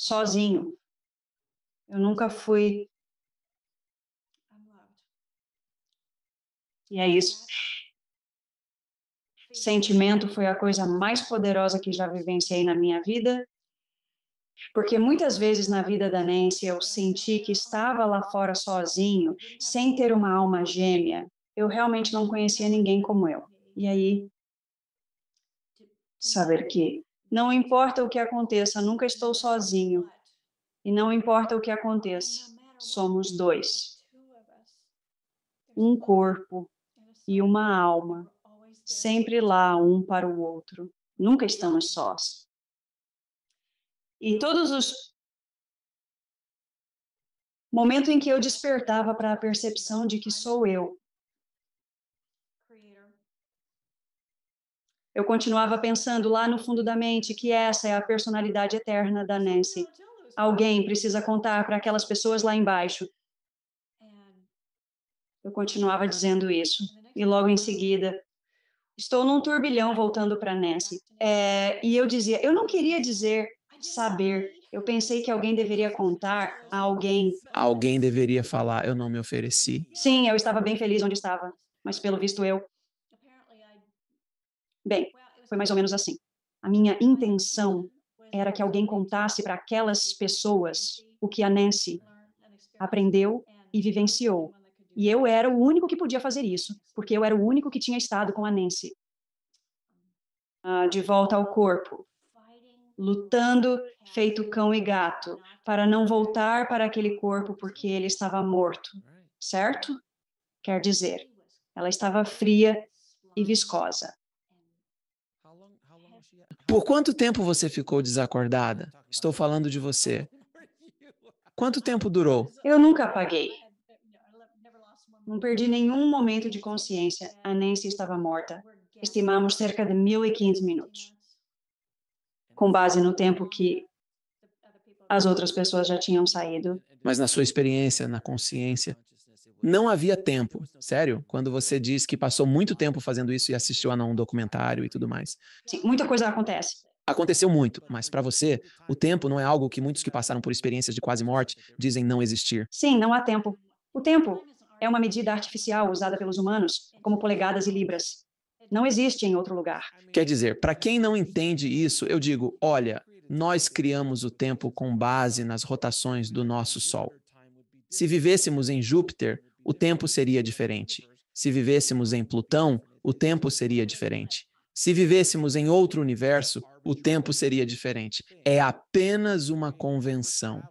sozinho. Eu nunca fui E é isso. Sentimento foi a coisa mais poderosa que já vivenciei na minha vida. Porque muitas vezes na vida da Nancy eu senti que estava lá fora sozinho, sem ter uma alma gêmea. Eu realmente não conhecia ninguém como eu. E aí, saber que não importa o que aconteça, nunca estou sozinho. E não importa o que aconteça, somos dois. Um corpo e uma alma, sempre lá um para o outro. Nunca estamos sós. E todos os momentos em que eu despertava para a percepção de que sou eu, Eu continuava pensando lá no fundo da mente que essa é a personalidade eterna da Nancy. Alguém precisa contar para aquelas pessoas lá embaixo. Eu continuava dizendo isso. E logo em seguida, estou num turbilhão voltando para Nancy. É, e eu dizia, eu não queria dizer saber. Eu pensei que alguém deveria contar a alguém. Alguém deveria falar, eu não me ofereci. Sim, eu estava bem feliz onde estava, mas pelo visto eu Bem, foi mais ou menos assim. A minha intenção era que alguém contasse para aquelas pessoas o que a Nancy aprendeu e vivenciou. E eu era o único que podia fazer isso, porque eu era o único que tinha estado com a Nancy. Ah, de volta ao corpo, lutando feito cão e gato, para não voltar para aquele corpo porque ele estava morto, certo? Quer dizer, ela estava fria e viscosa. Por quanto tempo você ficou desacordada? Estou falando de você. Quanto tempo durou? Eu nunca apaguei. Não perdi nenhum momento de consciência. A Nancy estava morta. Estimamos cerca de 1.500 minutos. Com base no tempo que as outras pessoas já tinham saído. Mas na sua experiência, na consciência, não havia tempo. Sério, quando você diz que passou muito tempo fazendo isso e assistiu a um documentário e tudo mais. Sim, muita coisa acontece. Aconteceu muito, mas para você, o tempo não é algo que muitos que passaram por experiências de quase morte dizem não existir. Sim, não há tempo. O tempo é uma medida artificial usada pelos humanos como polegadas e libras. Não existe em outro lugar. Quer dizer, para quem não entende isso, eu digo: olha, nós criamos o tempo com base nas rotações do nosso Sol. Se vivêssemos em Júpiter, o tempo seria diferente. Se vivêssemos em Plutão, o tempo seria diferente. Se vivêssemos em outro universo, o tempo seria diferente. É apenas uma convenção,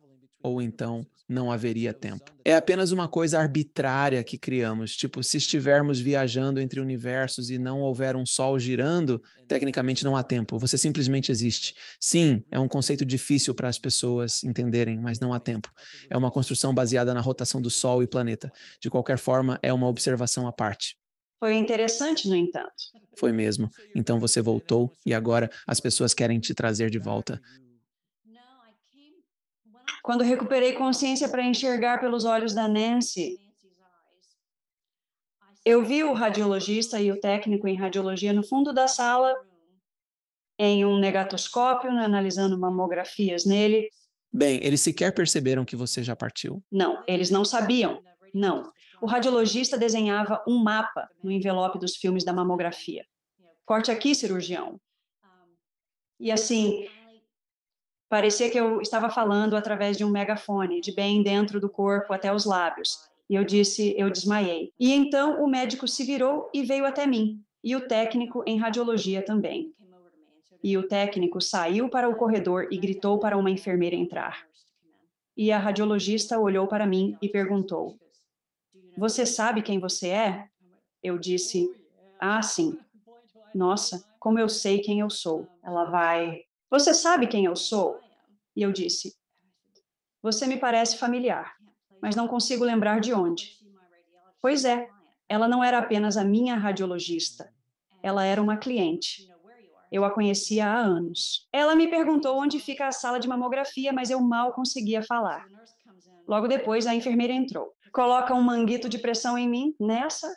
ou então não haveria tempo. É apenas uma coisa arbitrária que criamos, tipo, se estivermos viajando entre universos e não houver um sol girando, tecnicamente não há tempo, você simplesmente existe. Sim, é um conceito difícil para as pessoas entenderem, mas não há tempo. É uma construção baseada na rotação do sol e planeta. De qualquer forma, é uma observação à parte. Foi interessante, no entanto. Foi mesmo. Então você voltou e agora as pessoas querem te trazer de volta. Quando recuperei consciência para enxergar pelos olhos da Nancy, eu vi o radiologista e o técnico em radiologia no fundo da sala, em um negatoscópio, analisando mamografias nele. Bem, eles sequer perceberam que você já partiu? Não, eles não sabiam. Não. O radiologista desenhava um mapa no envelope dos filmes da mamografia. Corte aqui, cirurgião. E assim, Parecia que eu estava falando através de um megafone, de bem dentro do corpo até os lábios. E eu disse, eu desmaiei. E então o médico se virou e veio até mim, e o técnico em radiologia também. E o técnico saiu para o corredor e gritou para uma enfermeira entrar. E a radiologista olhou para mim e perguntou: Você sabe quem você é? Eu disse: Ah, sim. Nossa, como eu sei quem eu sou. Ela vai você sabe quem eu sou? E eu disse: Você me parece familiar, mas não consigo lembrar de onde. Pois é, ela não era apenas a minha radiologista, ela era uma cliente. Eu a conhecia há anos. Ela me perguntou onde fica a sala de mamografia, mas eu mal conseguia falar. Logo depois, a enfermeira entrou. Coloca um manguito de pressão em mim, nessa,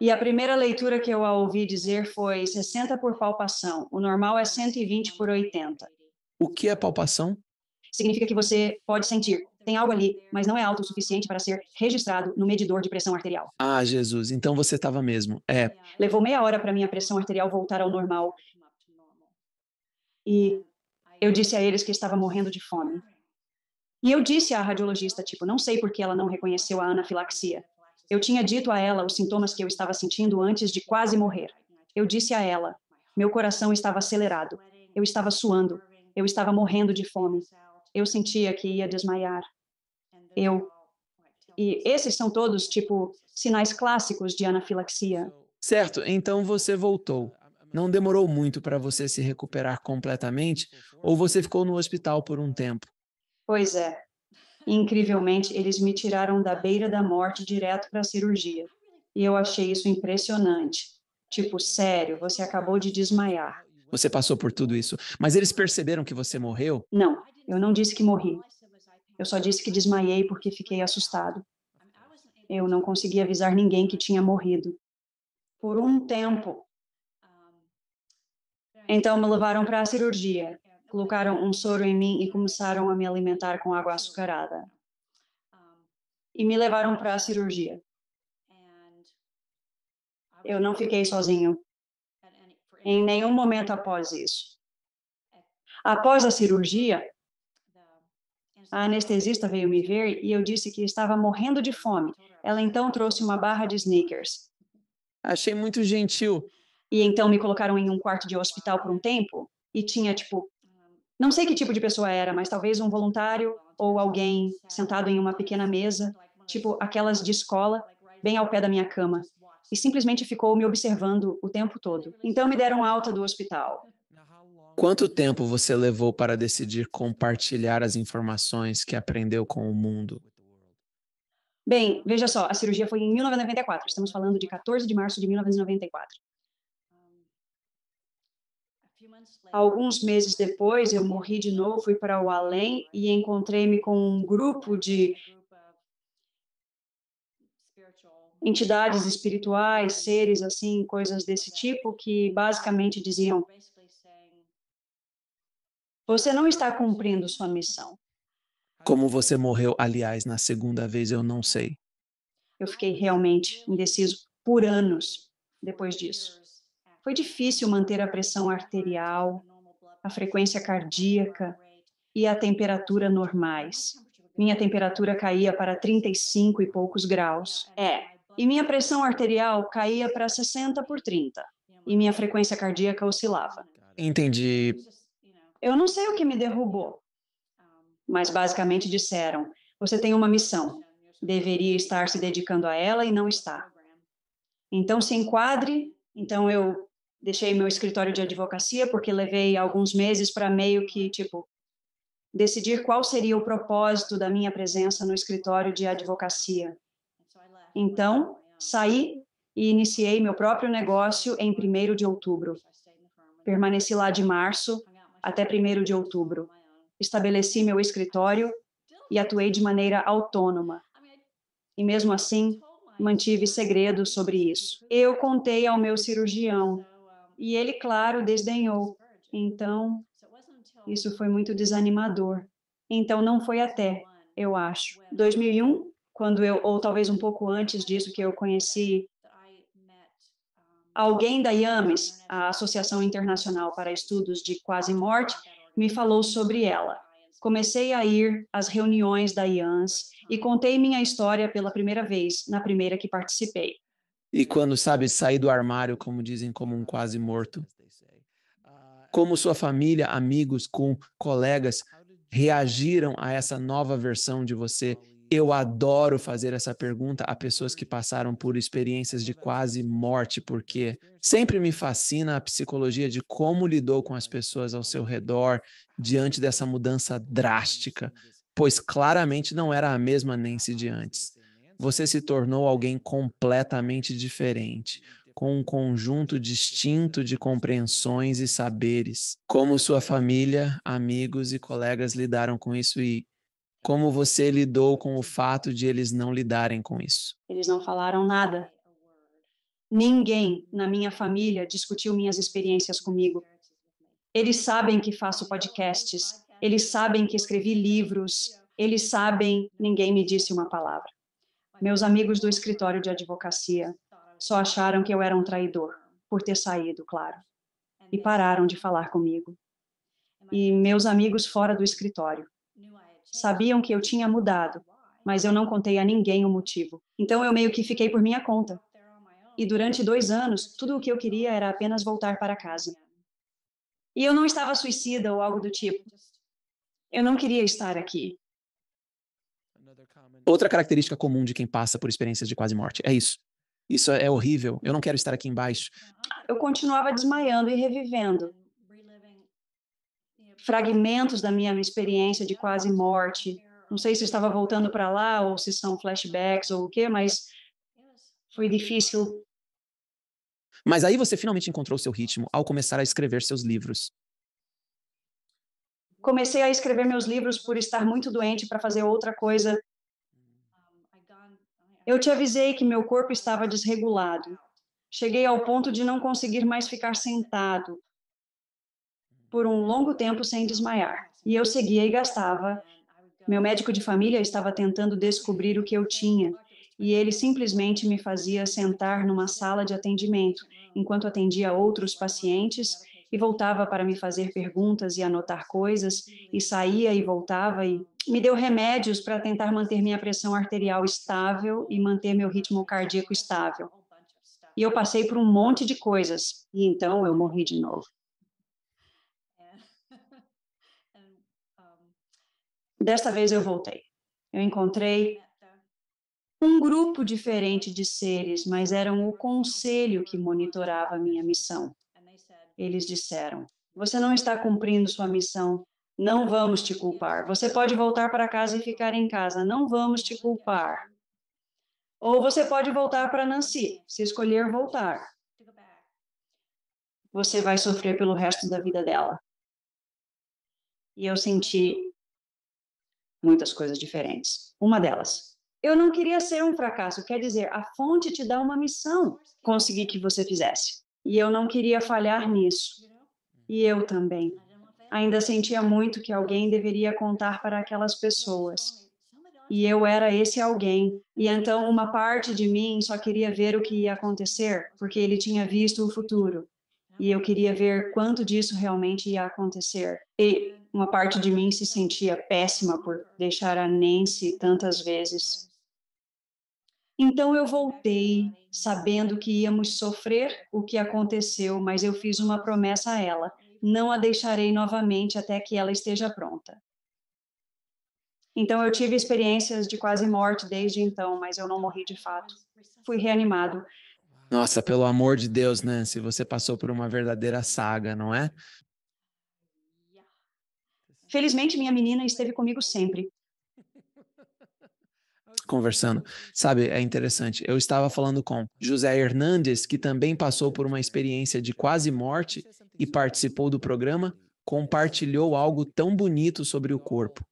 e a primeira leitura que eu a ouvi dizer foi 60 por palpação. O normal é 120 por 80. O que é palpação? Significa que você pode sentir. Tem algo ali, mas não é alto o suficiente para ser registrado no medidor de pressão arterial. Ah, Jesus, então você estava mesmo. É. Levou meia hora para minha pressão arterial voltar ao normal. E eu disse a eles que estava morrendo de fome. E eu disse à radiologista, tipo, não sei por que ela não reconheceu a anafilaxia. Eu tinha dito a ela os sintomas que eu estava sentindo antes de quase morrer. Eu disse a ela: meu coração estava acelerado, eu estava suando, eu estava morrendo de fome, eu sentia que ia desmaiar. Eu. E esses são todos, tipo, sinais clássicos de anafilaxia. Certo, então você voltou. Não demorou muito para você se recuperar completamente ou você ficou no hospital por um tempo? Pois é, Incrivelmente, eles me tiraram da beira da morte direto para a cirurgia. E eu achei isso impressionante. Tipo, sério, você acabou de desmaiar. Você passou por tudo isso. Mas eles perceberam que você morreu? Não, eu não disse que morri. Eu só disse que desmaiei porque fiquei assustado. Eu não consegui avisar ninguém que tinha morrido. Por um tempo. Então me levaram para a cirurgia colocaram um soro em mim e começaram a me alimentar com água açucarada. E me levaram para a cirurgia. Eu não fiquei sozinho em nenhum momento após isso. Após a cirurgia, a anestesista veio me ver e eu disse que estava morrendo de fome. Ela então trouxe uma barra de sneakers. Achei muito gentil. E então me colocaram em um quarto de hospital por um tempo e tinha tipo não sei que tipo de pessoa era, mas talvez um voluntário ou alguém sentado em uma pequena mesa, tipo aquelas de escola, bem ao pé da minha cama, e simplesmente ficou me observando o tempo todo. Então me deram alta do hospital. Quanto tempo você levou para decidir compartilhar as informações que aprendeu com o mundo? Bem, veja só, a cirurgia foi em 1994, estamos falando de 14 de março de 1994. Alguns meses depois, eu morri de novo, fui para o além e encontrei-me com um grupo de entidades espirituais, seres assim, coisas desse tipo, que basicamente diziam: Você não está cumprindo sua missão. Como você morreu, aliás, na segunda vez, eu não sei. Eu fiquei realmente indeciso por anos depois disso. Foi difícil manter a pressão arterial, a frequência cardíaca e a temperatura normais. Minha temperatura caía para 35 e poucos graus. É. E minha pressão arterial caía para 60 por 30. E minha frequência cardíaca oscilava. Entendi. Eu não sei o que me derrubou, mas basicamente disseram: você tem uma missão, deveria estar se dedicando a ela e não está. Então se enquadre. Então eu deixei meu escritório de advocacia porque levei alguns meses para meio que tipo decidir qual seria o propósito da minha presença no escritório de advocacia. Então, saí e iniciei meu próprio negócio em 1 de outubro. Permaneci lá de março até 1 de outubro. Estabeleci meu escritório e atuei de maneira autônoma. E mesmo assim, mantive segredo sobre isso. Eu contei ao meu cirurgião e ele, claro, desdenhou. Então, isso foi muito desanimador. Então, não foi até, eu acho, 2001, quando eu, ou talvez um pouco antes disso, que eu conheci alguém da IAMES, a Associação Internacional para Estudos de Quase Morte, me falou sobre ela. Comecei a ir às reuniões da IANS e contei minha história pela primeira vez, na primeira que participei. E quando, sabe, sair do armário, como dizem, como um quase morto. Como sua família, amigos, com colegas reagiram a essa nova versão de você? Eu adoro fazer essa pergunta a pessoas que passaram por experiências de quase morte, porque sempre me fascina a psicologia de como lidou com as pessoas ao seu redor diante dessa mudança drástica, pois claramente não era a mesma Nancy de antes você se tornou alguém completamente diferente, com um conjunto distinto de compreensões e saberes. Como sua família, amigos e colegas lidaram com isso e como você lidou com o fato de eles não lidarem com isso? Eles não falaram nada. Ninguém na minha família discutiu minhas experiências comigo. Eles sabem que faço podcasts, eles sabem que escrevi livros, eles sabem, ninguém me disse uma palavra. Meus amigos do escritório de advocacia só acharam que eu era um traidor, por ter saído, claro, e pararam de falar comigo. E meus amigos fora do escritório sabiam que eu tinha mudado, mas eu não contei a ninguém o motivo. Então eu meio que fiquei por minha conta. E durante dois anos, tudo o que eu queria era apenas voltar para casa. E eu não estava suicida ou algo do tipo. Eu não queria estar aqui. Outra característica comum de quem passa por experiências de quase morte é isso. Isso é horrível. Eu não quero estar aqui embaixo. Eu continuava desmaiando e revivendo fragmentos da minha experiência de quase morte. Não sei se estava voltando para lá ou se são flashbacks ou o quê, mas foi difícil. Mas aí você finalmente encontrou seu ritmo ao começar a escrever seus livros. Comecei a escrever meus livros por estar muito doente para fazer outra coisa eu te avisei que meu corpo estava desregulado. Cheguei ao ponto de não conseguir mais ficar sentado por um longo tempo sem desmaiar. E eu seguia e gastava. Meu médico de família estava tentando descobrir o que eu tinha, e ele simplesmente me fazia sentar numa sala de atendimento, enquanto atendia outros pacientes e voltava para me fazer perguntas e anotar coisas, e saía e voltava e me deu remédios para tentar manter minha pressão arterial estável e manter meu ritmo cardíaco estável. E eu passei por um monte de coisas, e então eu morri de novo. Desta vez eu voltei. Eu encontrei um grupo diferente de seres, mas eram o conselho que monitorava minha missão eles disseram: Você não está cumprindo sua missão. Não vamos te culpar. Você pode voltar para casa e ficar em casa. Não vamos te culpar. Ou você pode voltar para Nancy, se escolher voltar. Você vai sofrer pelo resto da vida dela. E eu senti muitas coisas diferentes. Uma delas, eu não queria ser um fracasso, quer dizer, a fonte te dá uma missão, consegui que você fizesse. E eu não queria falhar nisso. E eu também. Ainda sentia muito que alguém deveria contar para aquelas pessoas. E eu era esse alguém. E então uma parte de mim só queria ver o que ia acontecer, porque ele tinha visto o futuro. E eu queria ver quanto disso realmente ia acontecer. E uma parte de mim se sentia péssima por deixar a Nancy tantas vezes então eu voltei, sabendo que íamos sofrer o que aconteceu, mas eu fiz uma promessa a ela: não a deixarei novamente até que ela esteja pronta. Então eu tive experiências de quase morte desde então, mas eu não morri de fato. Fui reanimado. Nossa, pelo amor de Deus, né? Se você passou por uma verdadeira saga, não é? Felizmente, minha menina esteve comigo sempre conversando, sabe? É interessante. Eu estava falando com José Hernandes, que também passou por uma experiência de quase morte e participou do programa, compartilhou algo tão bonito sobre o corpo.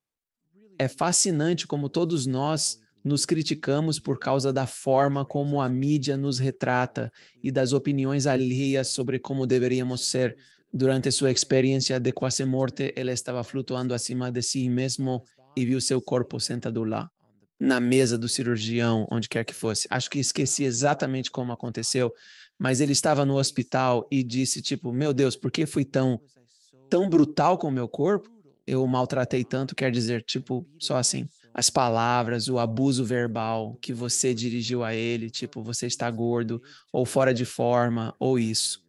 É fascinante como todos nós nos criticamos por causa da forma como a mídia nos retrata e das opiniões alheias sobre como deveríamos ser. Durante sua experiência de quase morte, ele estava flutuando acima de si mesmo e viu seu corpo sentado lá na mesa do cirurgião, onde quer que fosse. Acho que esqueci exatamente como aconteceu, mas ele estava no hospital e disse tipo, meu Deus, por que fui tão tão brutal com o meu corpo? Eu maltratei tanto, quer dizer, tipo, só assim, as palavras, o abuso verbal que você dirigiu a ele, tipo, você está gordo ou fora de forma ou isso.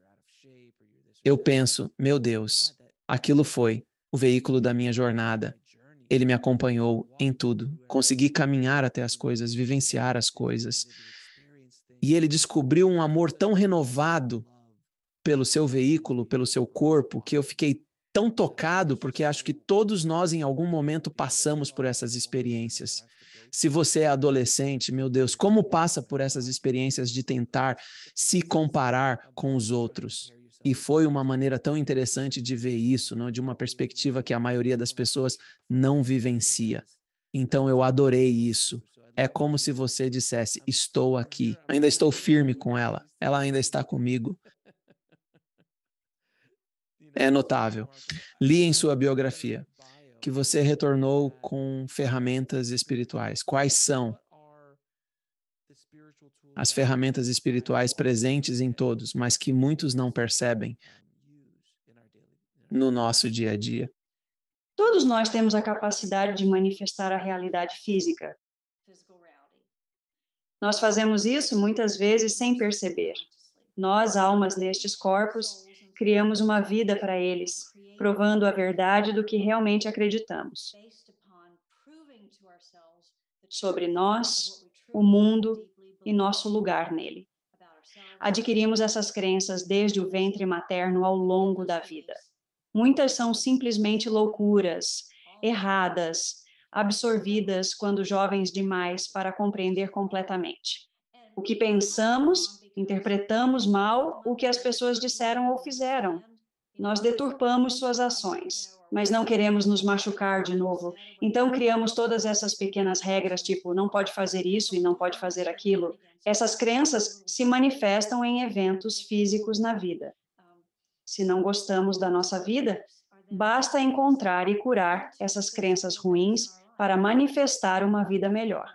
Eu penso, meu Deus, aquilo foi o veículo da minha jornada ele me acompanhou em tudo. Consegui caminhar até as coisas, vivenciar as coisas. E ele descobriu um amor tão renovado pelo seu veículo, pelo seu corpo, que eu fiquei tão tocado, porque acho que todos nós em algum momento passamos por essas experiências. Se você é adolescente, meu Deus, como passa por essas experiências de tentar se comparar com os outros? E foi uma maneira tão interessante de ver isso, não? de uma perspectiva que a maioria das pessoas não vivencia. Então eu adorei isso. É como se você dissesse: Estou aqui, ainda estou firme com ela, ela ainda está comigo. É notável. Li em sua biografia que você retornou com ferramentas espirituais. Quais são? as ferramentas espirituais presentes em todos, mas que muitos não percebem no nosso dia a dia. Todos nós temos a capacidade de manifestar a realidade física. Nós fazemos isso muitas vezes sem perceber. Nós, almas nestes corpos, criamos uma vida para eles, provando a verdade do que realmente acreditamos sobre nós, o mundo e nosso lugar nele. Adquirimos essas crenças desde o ventre materno ao longo da vida. Muitas são simplesmente loucuras, erradas, absorvidas quando jovens demais para compreender completamente. O que pensamos, interpretamos mal o que as pessoas disseram ou fizeram. Nós deturpamos suas ações, mas não queremos nos machucar de novo. Então criamos todas essas pequenas regras, tipo não pode fazer isso e não pode fazer aquilo. Essas crenças se manifestam em eventos físicos na vida. Se não gostamos da nossa vida, basta encontrar e curar essas crenças ruins para manifestar uma vida melhor.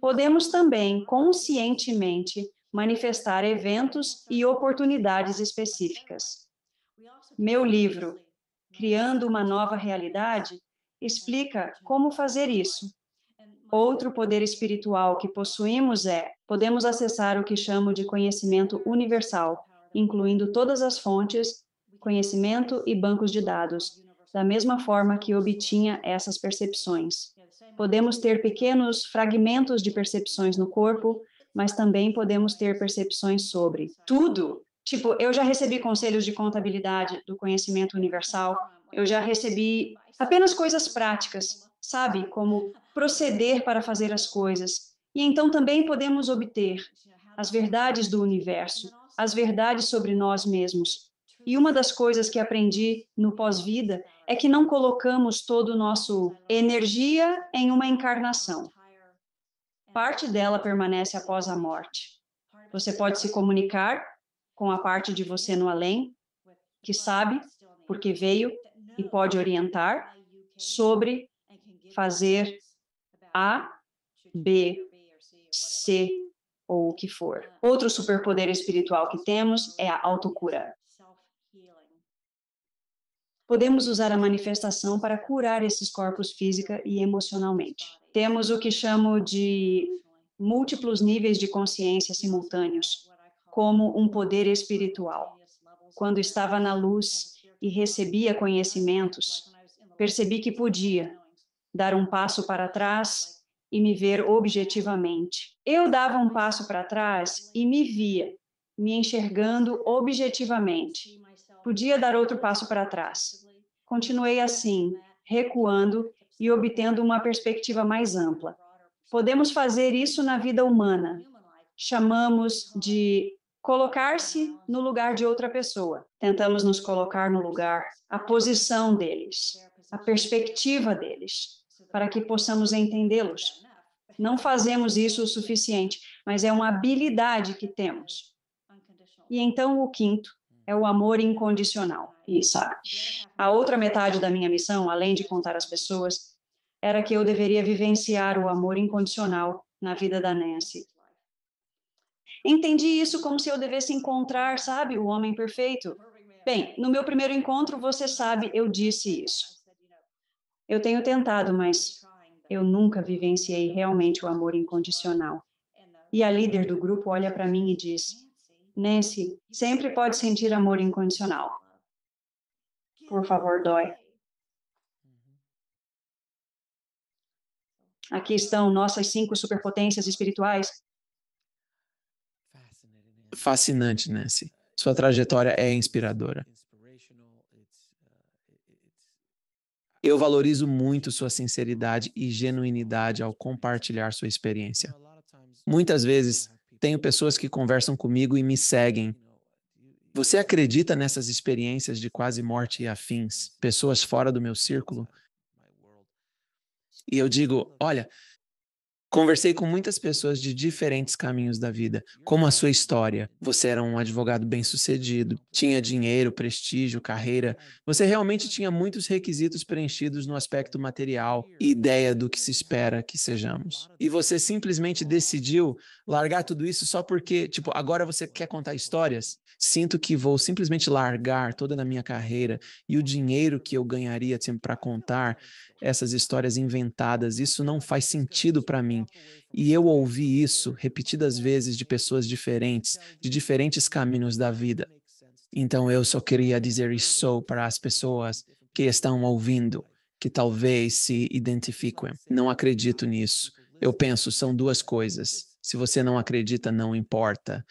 Podemos também conscientemente manifestar eventos e oportunidades específicas. Meu livro Criando uma Nova Realidade, explica como fazer isso. Outro poder espiritual que possuímos é: podemos acessar o que chamo de conhecimento universal, incluindo todas as fontes, conhecimento e bancos de dados, da mesma forma que obtinha essas percepções. Podemos ter pequenos fragmentos de percepções no corpo, mas também podemos ter percepções sobre tudo Tipo, eu já recebi conselhos de contabilidade do conhecimento universal, eu já recebi apenas coisas práticas, sabe? Como proceder para fazer as coisas. E então também podemos obter as verdades do universo, as verdades sobre nós mesmos. E uma das coisas que aprendi no pós-vida é que não colocamos todo o nosso energia em uma encarnação. Parte dela permanece após a morte. Você pode se comunicar com a parte de você no além, que sabe, porque veio e pode orientar sobre fazer A, B, C ou o que for. Outro superpoder espiritual que temos é a autocura. Podemos usar a manifestação para curar esses corpos física e emocionalmente. Temos o que chamo de múltiplos níveis de consciência simultâneos, como um poder espiritual. Quando estava na luz e recebia conhecimentos, percebi que podia dar um passo para trás e me ver objetivamente. Eu dava um passo para trás e me via, me enxergando objetivamente. Podia dar outro passo para trás. Continuei assim, recuando e obtendo uma perspectiva mais ampla. Podemos fazer isso na vida humana. Chamamos de Colocar-se no lugar de outra pessoa. Tentamos nos colocar no lugar, a posição deles, a perspectiva deles, para que possamos entendê-los. Não fazemos isso o suficiente, mas é uma habilidade que temos. E então o quinto é o amor incondicional. Isso. a outra metade da minha missão, além de contar às pessoas, era que eu deveria vivenciar o amor incondicional na vida da Nancy Entendi isso como se eu devesse encontrar, sabe, o homem perfeito. Bem, no meu primeiro encontro, você sabe, eu disse isso. Eu tenho tentado, mas eu nunca vivenciei realmente o amor incondicional. E a líder do grupo olha para mim e diz: Nancy, sempre pode sentir amor incondicional. Por favor, dói. Aqui estão nossas cinco superpotências espirituais fascinante, Nancy. Né, assim. Sua trajetória é inspiradora. Eu valorizo muito sua sinceridade e genuinidade ao compartilhar sua experiência. Muitas vezes, tenho pessoas que conversam comigo e me seguem. Você acredita nessas experiências de quase morte e afins, pessoas fora do meu círculo? E eu digo: olha, Conversei com muitas pessoas de diferentes caminhos da vida, como a sua história. Você era um advogado bem-sucedido, tinha dinheiro, prestígio, carreira. Você realmente tinha muitos requisitos preenchidos no aspecto material e ideia do que se espera que sejamos. E você simplesmente decidiu largar tudo isso só porque, tipo, agora você quer contar histórias? Sinto que vou simplesmente largar toda a minha carreira e o dinheiro que eu ganharia para tipo, contar essas histórias inventadas. Isso não faz sentido para mim mim. Assim, e eu ouvi isso repetidas vezes de pessoas diferentes, de diferentes caminhos da vida. Então eu só queria dizer isso para as pessoas que estão ouvindo, que talvez se identifiquem. Não acredito nisso. Eu penso, são duas coisas. Se você não acredita, não importa.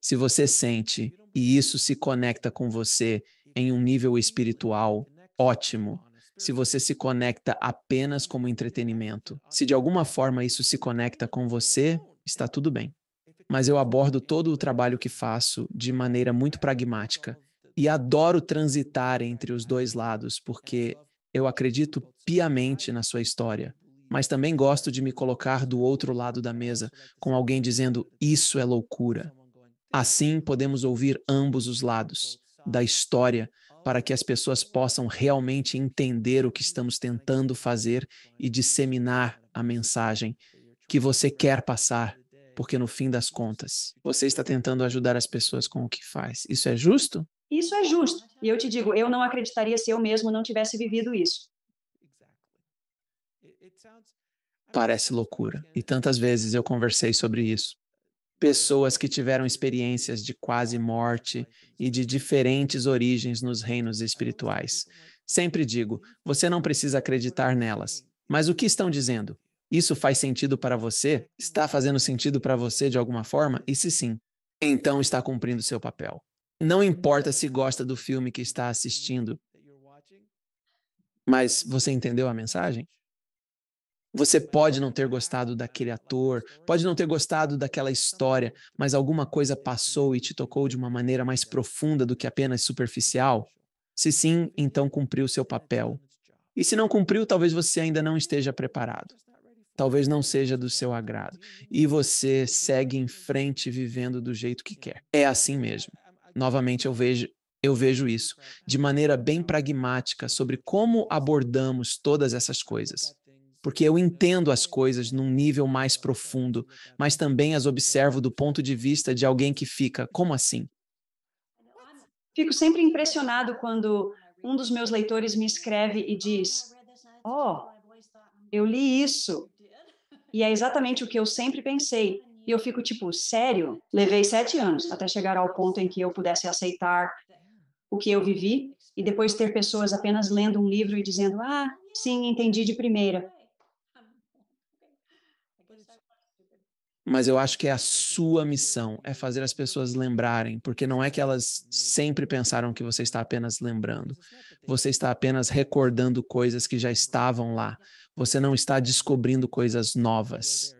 Se você sente e isso se conecta com você em um nível espiritual, ótimo se você se conecta apenas como entretenimento. Se de alguma forma isso se conecta com você, está tudo bem. Mas eu abordo todo o trabalho que faço de maneira muito pragmática e adoro transitar entre os dois lados, porque eu acredito piamente na sua história, mas também gosto de me colocar do outro lado da mesa, com alguém dizendo: Isso é loucura. Assim podemos ouvir ambos os lados da história para que as pessoas possam realmente entender o que estamos tentando fazer e disseminar a mensagem que você quer passar, porque no fim das contas, você está tentando ajudar as pessoas com o que faz. Isso é justo? Isso é justo. E eu te digo, eu não acreditaria se eu mesmo não tivesse vivido isso. Parece loucura. E tantas vezes eu conversei sobre isso pessoas que tiveram experiências de quase morte e de diferentes origens nos reinos espirituais. Sempre digo, você não precisa acreditar nelas. Mas o que estão dizendo? Isso faz sentido para você? Está fazendo sentido para você de alguma forma? E se sim, então está cumprindo seu papel. Não importa se gosta do filme que está assistindo, mas você entendeu a mensagem? Você pode não ter gostado daquele ator, pode não ter gostado daquela história, mas alguma coisa passou e te tocou de uma maneira mais profunda do que apenas superficial? Se sim, então cumpriu seu papel. E se não cumpriu, talvez você ainda não esteja preparado. Talvez não seja do seu agrado. E você segue em frente vivendo do jeito que quer. É assim mesmo. Novamente eu vejo eu vejo isso de maneira bem pragmática sobre como abordamos todas essas coisas porque eu entendo as coisas num nível mais profundo, mas também as observo do ponto de vista de alguém que fica, como assim? Fico sempre impressionado quando um dos meus leitores me escreve e diz: "Oh, eu li isso e é exatamente o que eu sempre pensei. E eu fico tipo, sério? Levei sete anos até chegar ao ponto em que eu pudesse aceitar o que eu vivi e depois ter pessoas apenas lendo um livro e dizendo, ah, sim, entendi de primeira. mas eu acho que é a sua missão é fazer as pessoas lembrarem, porque não é que elas sempre pensaram que você está apenas lembrando. Você está apenas recordando coisas que já estavam lá. Você não está descobrindo coisas novas.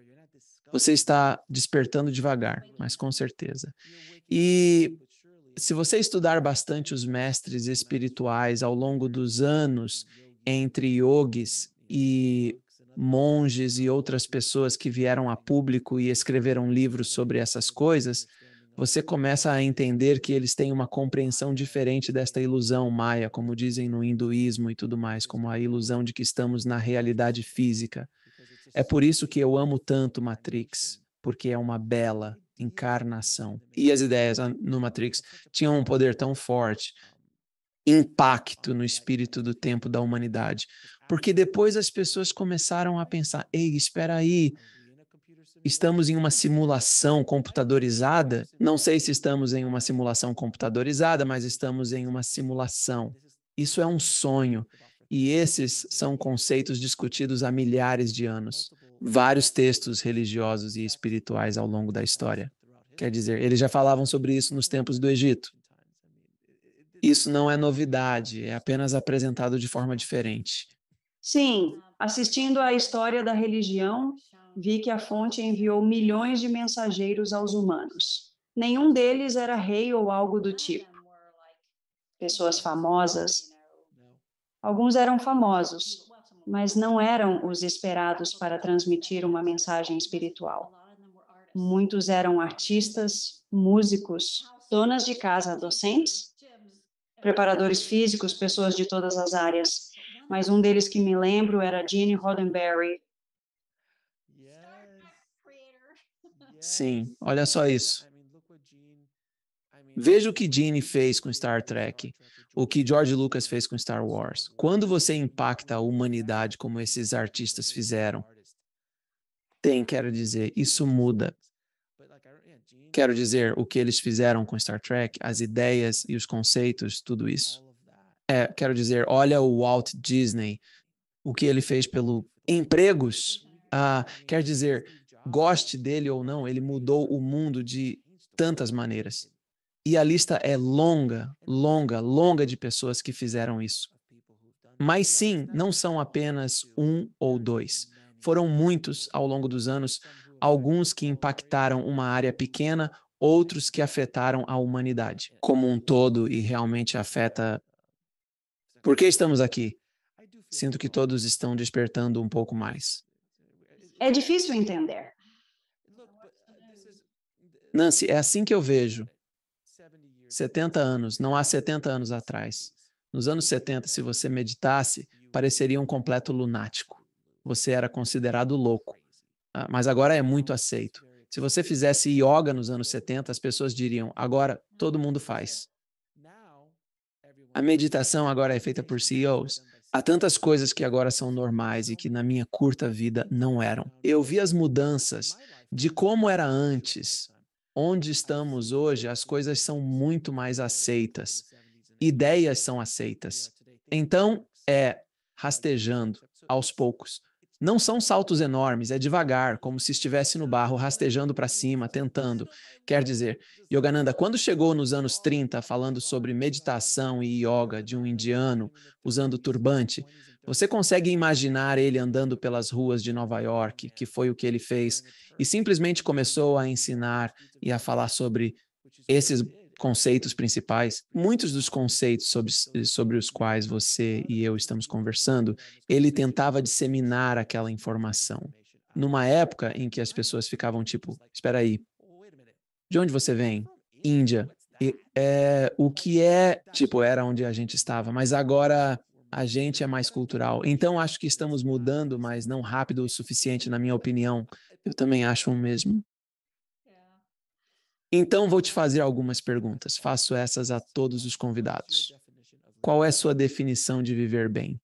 Você está despertando devagar, mas com certeza. E se você estudar bastante os mestres espirituais ao longo dos anos entre yogis e monges e outras pessoas que vieram a público e escreveram livros sobre essas coisas, você começa a entender que eles têm uma compreensão diferente desta ilusão maia, como dizem no hinduísmo e tudo mais, como a ilusão de que estamos na realidade física. É por isso que eu amo tanto Matrix, porque é uma bela encarnação. E as ideias no Matrix tinham um poder tão forte, impacto no espírito do tempo da humanidade. Porque depois as pessoas começaram a pensar: ei, espera aí, estamos em uma simulação computadorizada? Não sei se estamos em uma simulação computadorizada, mas estamos em uma simulação. Isso é um sonho. E esses são conceitos discutidos há milhares de anos. Vários textos religiosos e espirituais ao longo da história. Quer dizer, eles já falavam sobre isso nos tempos do Egito. Isso não é novidade, é apenas apresentado de forma diferente. Sim, assistindo à história da religião, vi que a fonte enviou milhões de mensageiros aos humanos. Nenhum deles era rei ou algo do tipo. Pessoas famosas. Alguns eram famosos, mas não eram os esperados para transmitir uma mensagem espiritual. Muitos eram artistas, músicos, donas de casa, docentes, preparadores físicos, pessoas de todas as áreas mas um deles que me lembro era Gene Roddenberry. Sim, olha só isso. Veja o que Gene fez com Star Trek, o que George Lucas fez com Star Wars. Quando você impacta a humanidade como esses artistas fizeram, tem, quero dizer, isso muda. Quero dizer, o que eles fizeram com Star Trek, as ideias e os conceitos, tudo isso. É, quero dizer, olha o Walt Disney, o que ele fez pelo empregos. Ah, quer dizer, goste dele ou não, ele mudou o mundo de tantas maneiras. E a lista é longa, longa, longa de pessoas que fizeram isso. Mas sim, não são apenas um ou dois. Foram muitos ao longo dos anos, alguns que impactaram uma área pequena, outros que afetaram a humanidade como um todo e realmente afeta por que estamos aqui? Sinto que todos estão despertando um pouco mais. É difícil entender. Nancy, é assim que eu vejo. 70 anos, não há 70 anos atrás. Nos anos 70, se você meditasse, pareceria um completo lunático. Você era considerado louco. Ah, mas agora é muito aceito. Se você fizesse yoga nos anos 70, as pessoas diriam: agora todo mundo faz. A meditação agora é feita por CEOs. Há tantas coisas que agora são normais e que na minha curta vida não eram. Eu vi as mudanças de como era antes. Onde estamos hoje, as coisas são muito mais aceitas. Ideias são aceitas. Então, é rastejando aos poucos. Não são saltos enormes, é devagar, como se estivesse no barro, rastejando para cima, tentando. Quer dizer, Yogananda, quando chegou nos anos 30 falando sobre meditação e yoga de um indiano usando turbante, você consegue imaginar ele andando pelas ruas de Nova York, que foi o que ele fez, e simplesmente começou a ensinar e a falar sobre esses conceitos principais, muitos dos conceitos sobre, sobre os quais você e eu estamos conversando, ele tentava disseminar aquela informação. Numa época em que as pessoas ficavam tipo, espera aí, de onde você vem? Índia. E, é, o que é, tipo, era onde a gente estava, mas agora a gente é mais cultural. Então acho que estamos mudando, mas não rápido o suficiente, na minha opinião. Eu também acho o mesmo. Então vou te fazer algumas perguntas. Faço essas a todos os convidados. Qual é sua definição de viver bem?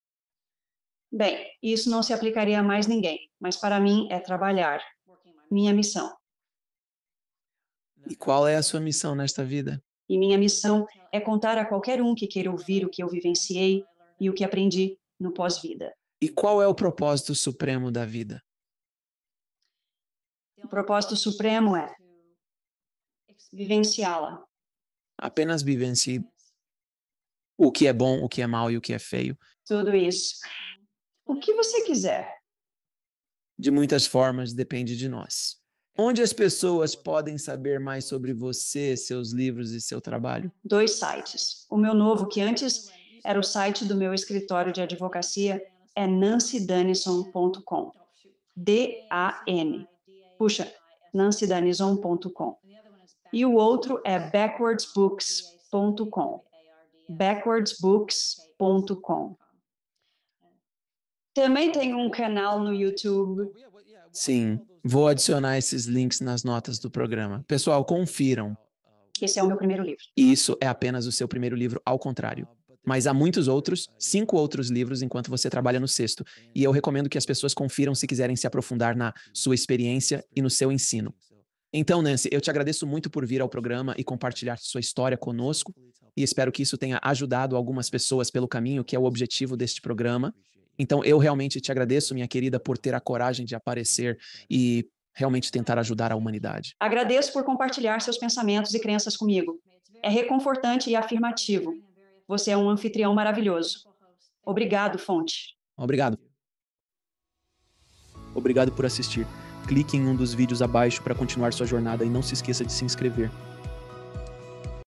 Bem, isso não se aplicaria a mais ninguém, mas para mim é trabalhar. Minha missão. E qual é a sua missão nesta vida? E minha missão é contar a qualquer um que queira ouvir o que eu vivenciei e o que aprendi no pós-vida. E qual é o propósito supremo da vida? O propósito supremo é vivenciá-la. Apenas vivencie o que é bom, o que é mal e o que é feio. Tudo isso. O que você quiser. De muitas formas, depende de nós. Onde as pessoas podem saber mais sobre você, seus livros e seu trabalho? Dois sites. O meu novo, que antes era o site do meu escritório de advocacia, é nancydanison.com. D-A-N. Puxa, nancydanison.com e o outro é backwardsbooks.com. backwardsbooks.com. Também tem um canal no YouTube. Sim, vou adicionar esses links nas notas do programa. Pessoal, confiram. Esse é o meu primeiro livro. Isso é apenas o seu primeiro livro, ao contrário mas há muitos outros, cinco outros livros enquanto você trabalha no sexto. E eu recomendo que as pessoas confiram se quiserem se aprofundar na sua experiência e no seu ensino. Então, Nancy, eu te agradeço muito por vir ao programa e compartilhar sua história conosco e espero que isso tenha ajudado algumas pessoas pelo caminho, que é o objetivo deste programa. Então, eu realmente te agradeço, minha querida, por ter a coragem de aparecer e realmente tentar ajudar a humanidade. Agradeço por compartilhar seus pensamentos e crenças comigo. É reconfortante e afirmativo. Você é um anfitrião maravilhoso. Obrigado, Fonte. Obrigado. Obrigado por assistir clique em um dos vídeos abaixo para continuar sua jornada e não se esqueça de se inscrever.